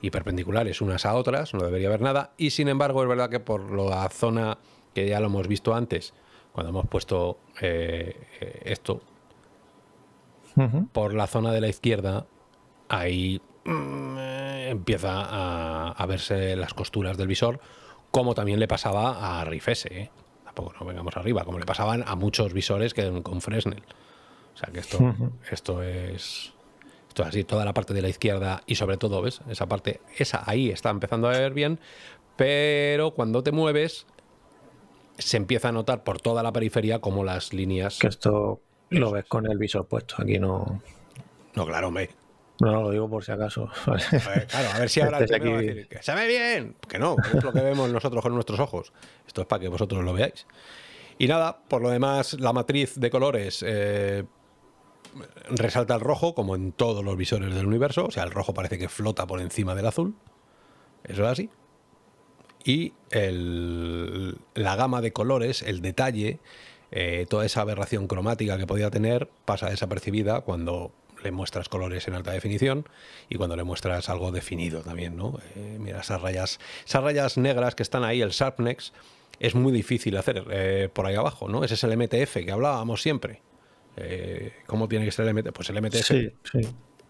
y perpendiculares unas a otras, no debería haber nada. Y sin embargo, es verdad que por la zona que ya lo hemos visto antes, cuando hemos puesto eh, esto, por la zona de la izquierda, ahí mm, eh, empieza a, verse las costuras del visor, como también le pasaba a Rifese. ¿eh? Tampoco no vengamos arriba, como le pasaban a muchos visores que con Fresnel. O sea que esto, esto es así toda la parte de la izquierda y sobre todo, ¿ves? Esa parte, esa ahí está empezando a ver bien, pero cuando te mueves se empieza a notar por toda la periferia como las líneas... Que esto lo ves con el visor puesto, aquí no... No, claro, me. No, lo digo por si acaso. A ver, claro, a ver si ahora este decir, se ve bien, que no, que es lo que vemos nosotros con nuestros ojos. Esto es para que vosotros lo veáis. Y nada, por lo demás, la matriz de colores, eh, resalta el rojo, como en todos los visores del universo. O sea, el rojo parece que flota por encima del azul. Eso es así. Y el, la gama de colores, el detalle, eh, toda esa aberración cromática que podía tener pasa desapercibida cuando le muestras colores en alta definición y cuando le muestras algo definido también, ¿no? Eh, mira esas rayas, esas rayas negras que están ahí, el Sharpnex, es muy difícil hacer eh, por ahí abajo, ¿no? Ese es el MTF que hablábamos siempre. Eh, ¿cómo tiene que ser el MTF? Pues el MTS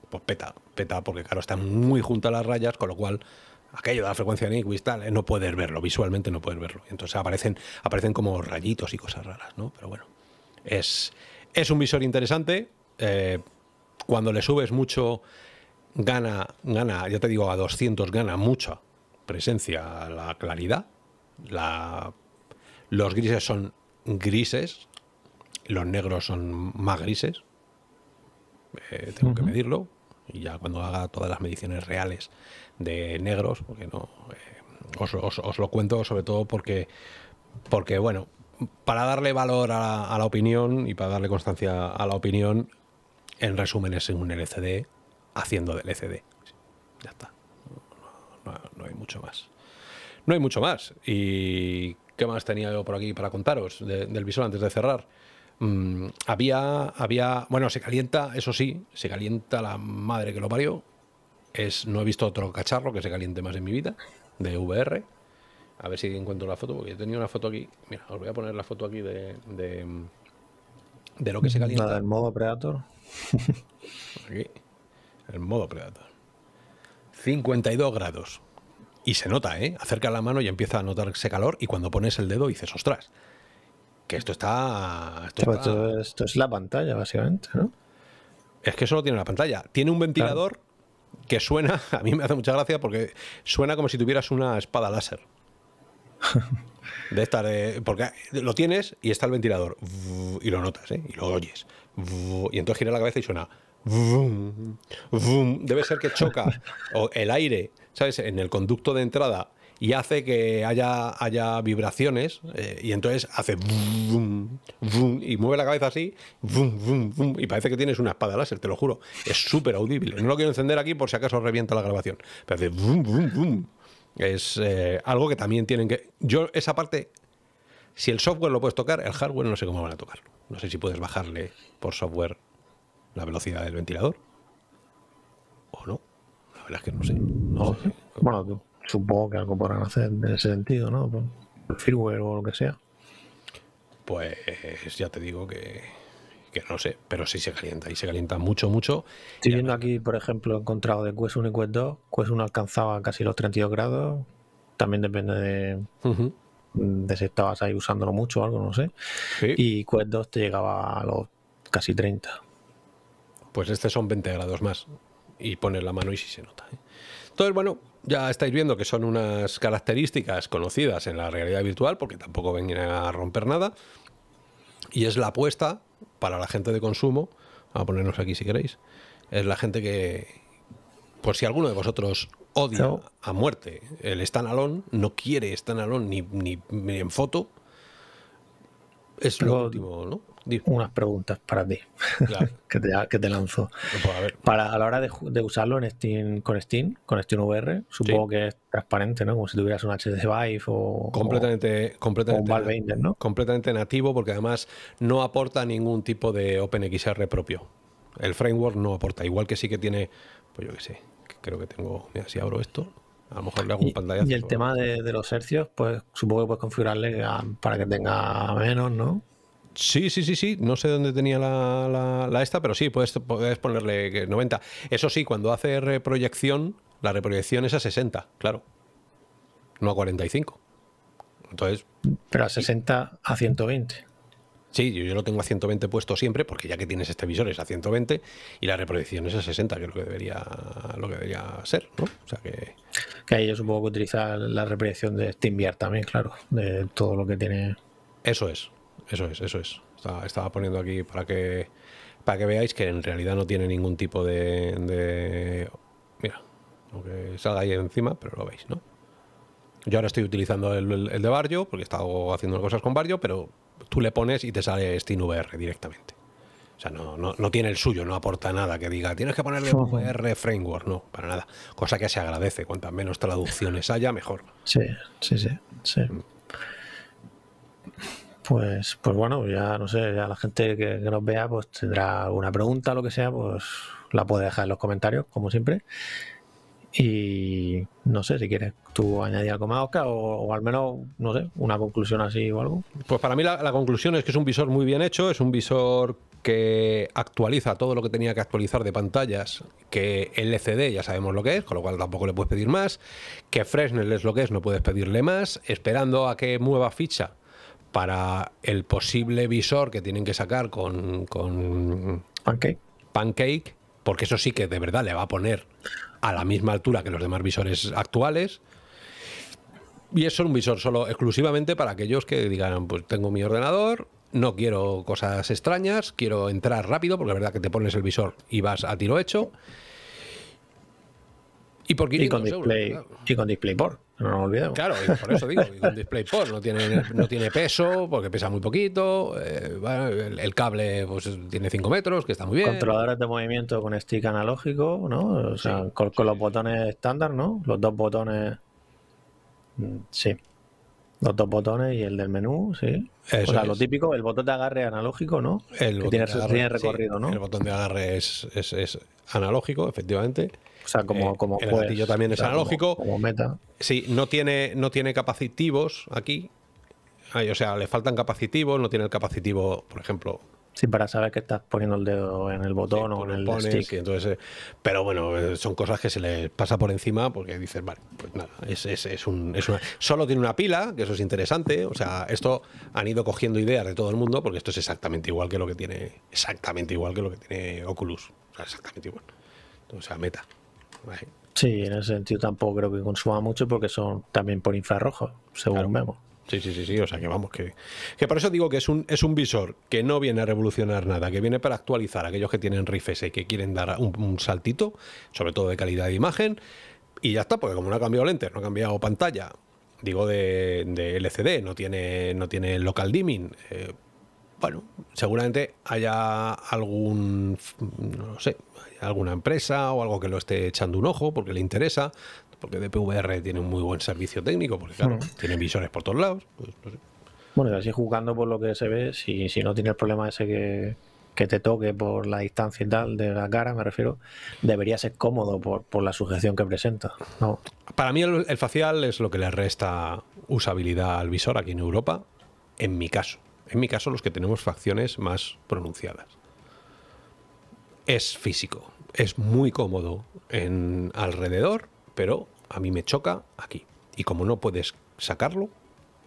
pues peta, peta, porque claro, está muy juntas las rayas, con lo cual aquello de la frecuencia Nyquist tal, eh, no puedes verlo, visualmente no puedes verlo. Entonces aparecen, aparecen como rayitos y cosas raras, ¿no? Pero bueno, es, es un visor interesante. Eh, cuando le subes mucho, gana, gana, ya te digo, a 200 gana mucha presencia, la claridad, la, los grises son grises, los negros son más grises. Eh, tengo que medirlo. Y ya cuando haga todas las mediciones reales de negros, porque no. Eh, os, lo cuento sobre todo porque, porque bueno, para darle valor a la, opinión y para darle constancia a la opinión, en resumen es un LCD haciendo del LCD. Ya está. No, hay mucho más. No hay mucho más. ¿Y qué más tenía yo por aquí para contaros del visor antes de cerrar? Mm, había, había, bueno, se calienta, eso sí, se calienta la madre que lo parió. Es, no he visto otro cacharro que se caliente más en mi vida, de VR. A ver si encuentro la foto, porque he tenido una foto aquí. Mira, os voy a poner la foto aquí de, de, lo que se calienta. La del modo Predator. Aquí, el modo Predator. 52 grados. Y se nota, ¿eh? Acerca la mano y empieza a notarse calor. Y cuando pones el dedo dices, ostras, que esto está. Esto, es la pantalla, básicamente, ¿no? Es que solo tiene la pantalla. Tiene un ventilador que suena. A mí me hace mucha gracia porque suena como si tuvieras una espada láser. De estar... Eh, porque lo tienes y está el ventilador. Y lo notas, ¿eh? Y lo oyes. Y entonces gira la cabeza y suena. Debe ser que choca el aire, ¿sabes? En el conducto de entrada y hace que haya, haya vibraciones eh, y entonces hace y mueve la cabeza así y parece que tienes una espada láser, te lo juro. Es súper audible. No lo quiero encender aquí por si acaso revienta la grabación. Pero hace Es eh, algo que también tienen que... Yo esa parte, si el software lo puedes tocar, el hardware no sé cómo van a tocarlo. No sé si puedes bajarle por software la velocidad del ventilador o no. La verdad es que no sé. No, Bueno, Supongo que algo podrán hacer en ese sentido, ¿no? firmware o lo que sea. Pues ya te digo que, no sé, pero sí se calienta y se calienta mucho, mucho. Estoy viendo aquí, por ejemplo, encontrado de Quest 1 y Quest 2. Quest 1 alcanzaba casi los 32 grados. También depende de, de si estabas ahí usándolo mucho o algo, no sé. Y Quest 2 te llegaba a los casi 30. Pues este son 20 grados más. Y pones la mano y sí se nota. ¿eh? Entonces, bueno, ya estáis viendo que son unas características conocidas en la realidad virtual, porque tampoco vengan a romper nada. Y es la apuesta para la gente de consumo, a ponernos aquí si queréis, es la gente que, por pues si alguno de vosotros odia a muerte el standalone, no quiere standalone ni, ni, ni en foto, es lo último, ¿no? unas preguntas para ti que, te, que, te, lanzo. Pues, pues, a, Para, a la hora de, usarlo en Steam, con Steam, con Steam VR, supongo que es transparente, ¿no? Como si tuvieras un HD Vive o. Completamente, completamente, ¿no? completamente nativo, porque además no aporta ningún tipo de OpenXR propio. El framework no aporta. Igual que sí que tiene, pues yo qué sé, creo que tengo. Mira, si abro esto, a lo mejor le hago un pantallazo. Y el tema de, los hercios, pues supongo que puedes configurarle para que tenga menos, ¿no? Sí, sí, sí, sí. No sé dónde tenía la, esta, pero sí, puedes, puedes ponerle 90. Eso sí, cuando hace reproyección, la reproyección es a 60, claro. No a 45. Entonces. Pero a 60 a 120. Sí, yo, lo tengo a 120 puesto siempre, porque ya que tienes este visor es a 120 y la reproyección es a 60, que es lo que debería, lo que debería ser, ¿no? O sea que... ahí yo supongo que utiliza la reproyección de SteamVR también, claro, de todo lo que tiene... Eso es, eso es, eso es. Estaba, poniendo aquí para que, para que veáis que en realidad no tiene ningún tipo de... mira, aunque salga ahí encima, pero lo veis, ¿no? Yo ahora estoy utilizando el, de Barrio, porque he estado haciendo cosas con Barrio, pero tú le pones y te sale SteamVR directamente. O sea, no, no, no, tiene el suyo, no aporta nada que diga, tienes que ponerle VR Framework, no, para nada. Cosa que se agradece, cuantas menos traducciones haya, mejor. Sí, sí, sí. sí. Pues, pues bueno, ya no sé, a la gente que, nos vea, pues tendrá alguna pregunta, lo que sea, pues la puede dejar en los comentarios, como siempre. Y no sé si quieres tú añadir algo más, Oscar, o, al menos, no sé, una conclusión así o algo. Pues para mí la, la conclusión es que es un visor muy bien hecho, es un visor que actualiza todo lo que tenía que actualizar de pantallas, que LCD ya sabemos lo que es, con lo cual tampoco le puedes pedir más, que Fresnel es lo que es, no puedes pedirle más, esperando a que mueva ficha para el posible visor que tienen que sacar con, Pancake. porque eso sí que de verdad le va a poner a la misma altura que los demás visores actuales. Y es un visor solo exclusivamente para aquellos que digan, pues tengo mi ordenador, no quiero cosas extrañas, quiero entrar rápido, porque la verdad que te pones el visor y vas a tiro hecho. Y, por y, con, display, y con no nos olvidemos. Claro, por eso digo, un DisplayPort no tiene, no tiene peso, porque pesa muy poquito, eh, el, cable pues, tiene 5 metros, que está muy bien. Controladores de movimiento con stick analógico, ¿no? O sea, con, los botones estándar, ¿no? Los dos botones... Mm, sí. Los dos botones y el del menú, sí. o sea, lo típico, el botón de agarre analógico, ¿no? El que tiene, recorrido, ¿no? El botón de agarre es analógico, efectivamente. O sea, como, eh, como el también es analógico. Como, meta. Sí, no tiene, no tiene capacitivos aquí. o sea, le faltan capacitivos, no tiene el capacitivo, por ejemplo, Sí, para saber que estás poniendo el dedo en el botón o pues en el stick. entonces, eh, pero bueno, eh, son cosas que se les pasa por encima porque dices, vale, pues nada, es, es, es, un, es, una... Solo tiene una pila, que eso es interesante. O sea, esto han ido cogiendo ideas de todo el mundo porque esto es exactamente igual que lo que tiene... Exactamente igual que lo que tiene Oculus. O sea, exactamente igual. O sea, meta. Sí, en ese sentido tampoco creo que consuma mucho porque son también por infrarrojo, según vemos. Sí, sí, sí, sí, o sea que vamos, que, que por eso digo que es un, es un visor que no viene a revolucionar nada, que viene para actualizar a aquellos que tienen rifes y que quieren dar un, saltito, sobre todo de calidad de imagen, y ya está, porque como no ha cambiado lentes, no ha cambiado pantalla, digo de, LCD, no tiene, no tiene local dimming, eh, bueno, seguramente haya algún, no lo sé, alguna empresa o algo que lo esté echando un ojo porque le interesa, porque DPVR tiene un muy buen servicio técnico, porque claro, tienen visores por todos lados. Pues, no sé. Bueno, y así jugando por lo que se ve, si, si no tiene el problema ese que, te toque por la distancia y tal de la cara, me refiero, debería ser cómodo por, por la sujeción que presenta. ¿no? Para mí el, facial es lo que le resta usabilidad al visor aquí en Europa, en mi caso en mi caso los que tenemos facciones más pronunciadas. Es físico, es muy cómodo en alrededor, pero a mí me choca aquí. Y como no puedes sacarlo,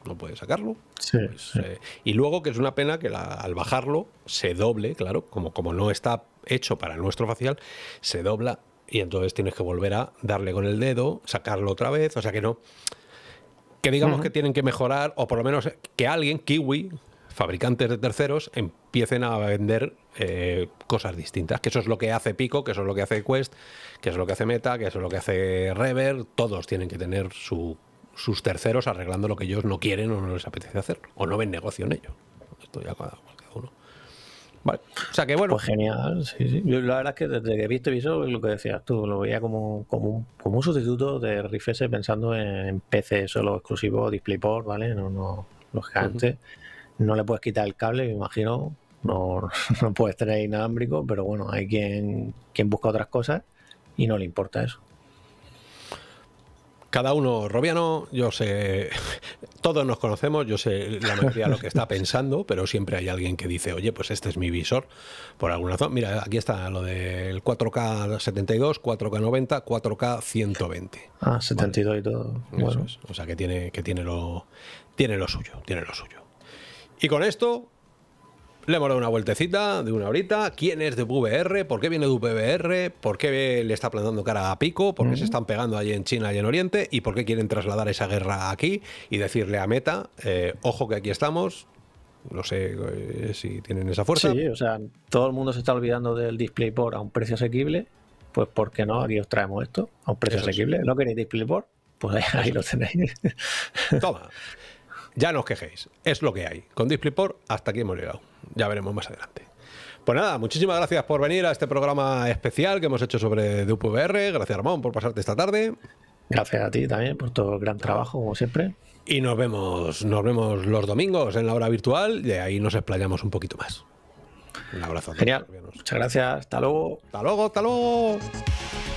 no puedes sacarlo. Pues, eh, y luego que es una pena que al bajarlo se doble, claro, como, como no está hecho para nuestro facial, se dobla y entonces tienes que volver a darle con el dedo, sacarlo otra vez, o sea que no. Que digamos que tienen que mejorar, o por lo menos que alguien, Kiwi, fabricantes de terceros empiecen a vender eh, cosas distintas. Que eso es lo que hace Pico, que eso es lo que hace Quest, que eso es lo que hace Meta, que eso es lo que hace Rever. Todos tienen que tener sus terceros arreglando lo que ellos no quieren o no les apetece hacer. O no ven negocio en ello. Esto ya cada, uno. O sea que bueno. Pues genial, la verdad es que desde que he visto eso, lo que decías tú, lo veía como, como, un, sustituto de Riff pensando en, PC solo exclusivo, DisplayPort, ¿vale? No, no, los gigantes no le puedes quitar el cable, me imagino. No, no puedes tener inalámbrico, pero bueno, hay quien, quien busca otras cosas y no le importa eso. Cada uno robiano, yo sé, todos nos conocemos, yo sé la mayoría de lo que está pensando, pero siempre hay alguien que dice, oye, pues este es mi visor, por alguna razón. Mira, aquí está lo del 4K 72, 4K 90, 4K 120. Ah, 72 y todo. bueno. O sea, que tiene, que tiene lo, tiene lo suyo, tiene lo suyo. Y con esto le hemos dado una vueltecita de una horita. ¿Quién es de VR? ¿Por qué viene de UPVR? ¿Por qué le está plantando cara a Pico? ¿Por qué se están pegando allí en China y en Oriente? ¿Y por qué quieren trasladar esa guerra aquí y decirle a Meta, eh, ojo que aquí estamos? No sé eh, si tienen esa fuerza. Sí, o sea, todo el mundo se está olvidando del DisplayPort a un precio asequible. Pues, ¿por qué no? Aquí os traemos esto a un precio asequible. ¿No queréis DisplayPort? Pues ahí lo tenéis. Toma. Ya no os quejéis, es lo que hay. Con DisplayPort hasta aquí hemos llegado. Ya veremos más adelante. Pues nada, muchísimas gracias por venir a este programa especial que hemos hecho sobre DUPVR. Gracias, Ramón, por pasarte esta tarde. Gracias a ti también por todo el gran trabajo, como siempre. Y nos vemos, nos vemos los domingos en la hora virtual y ahí nos explayamos un poquito más. Un abrazo. Genial. Muchas gracias. Hasta luego. Hasta luego, hasta luego.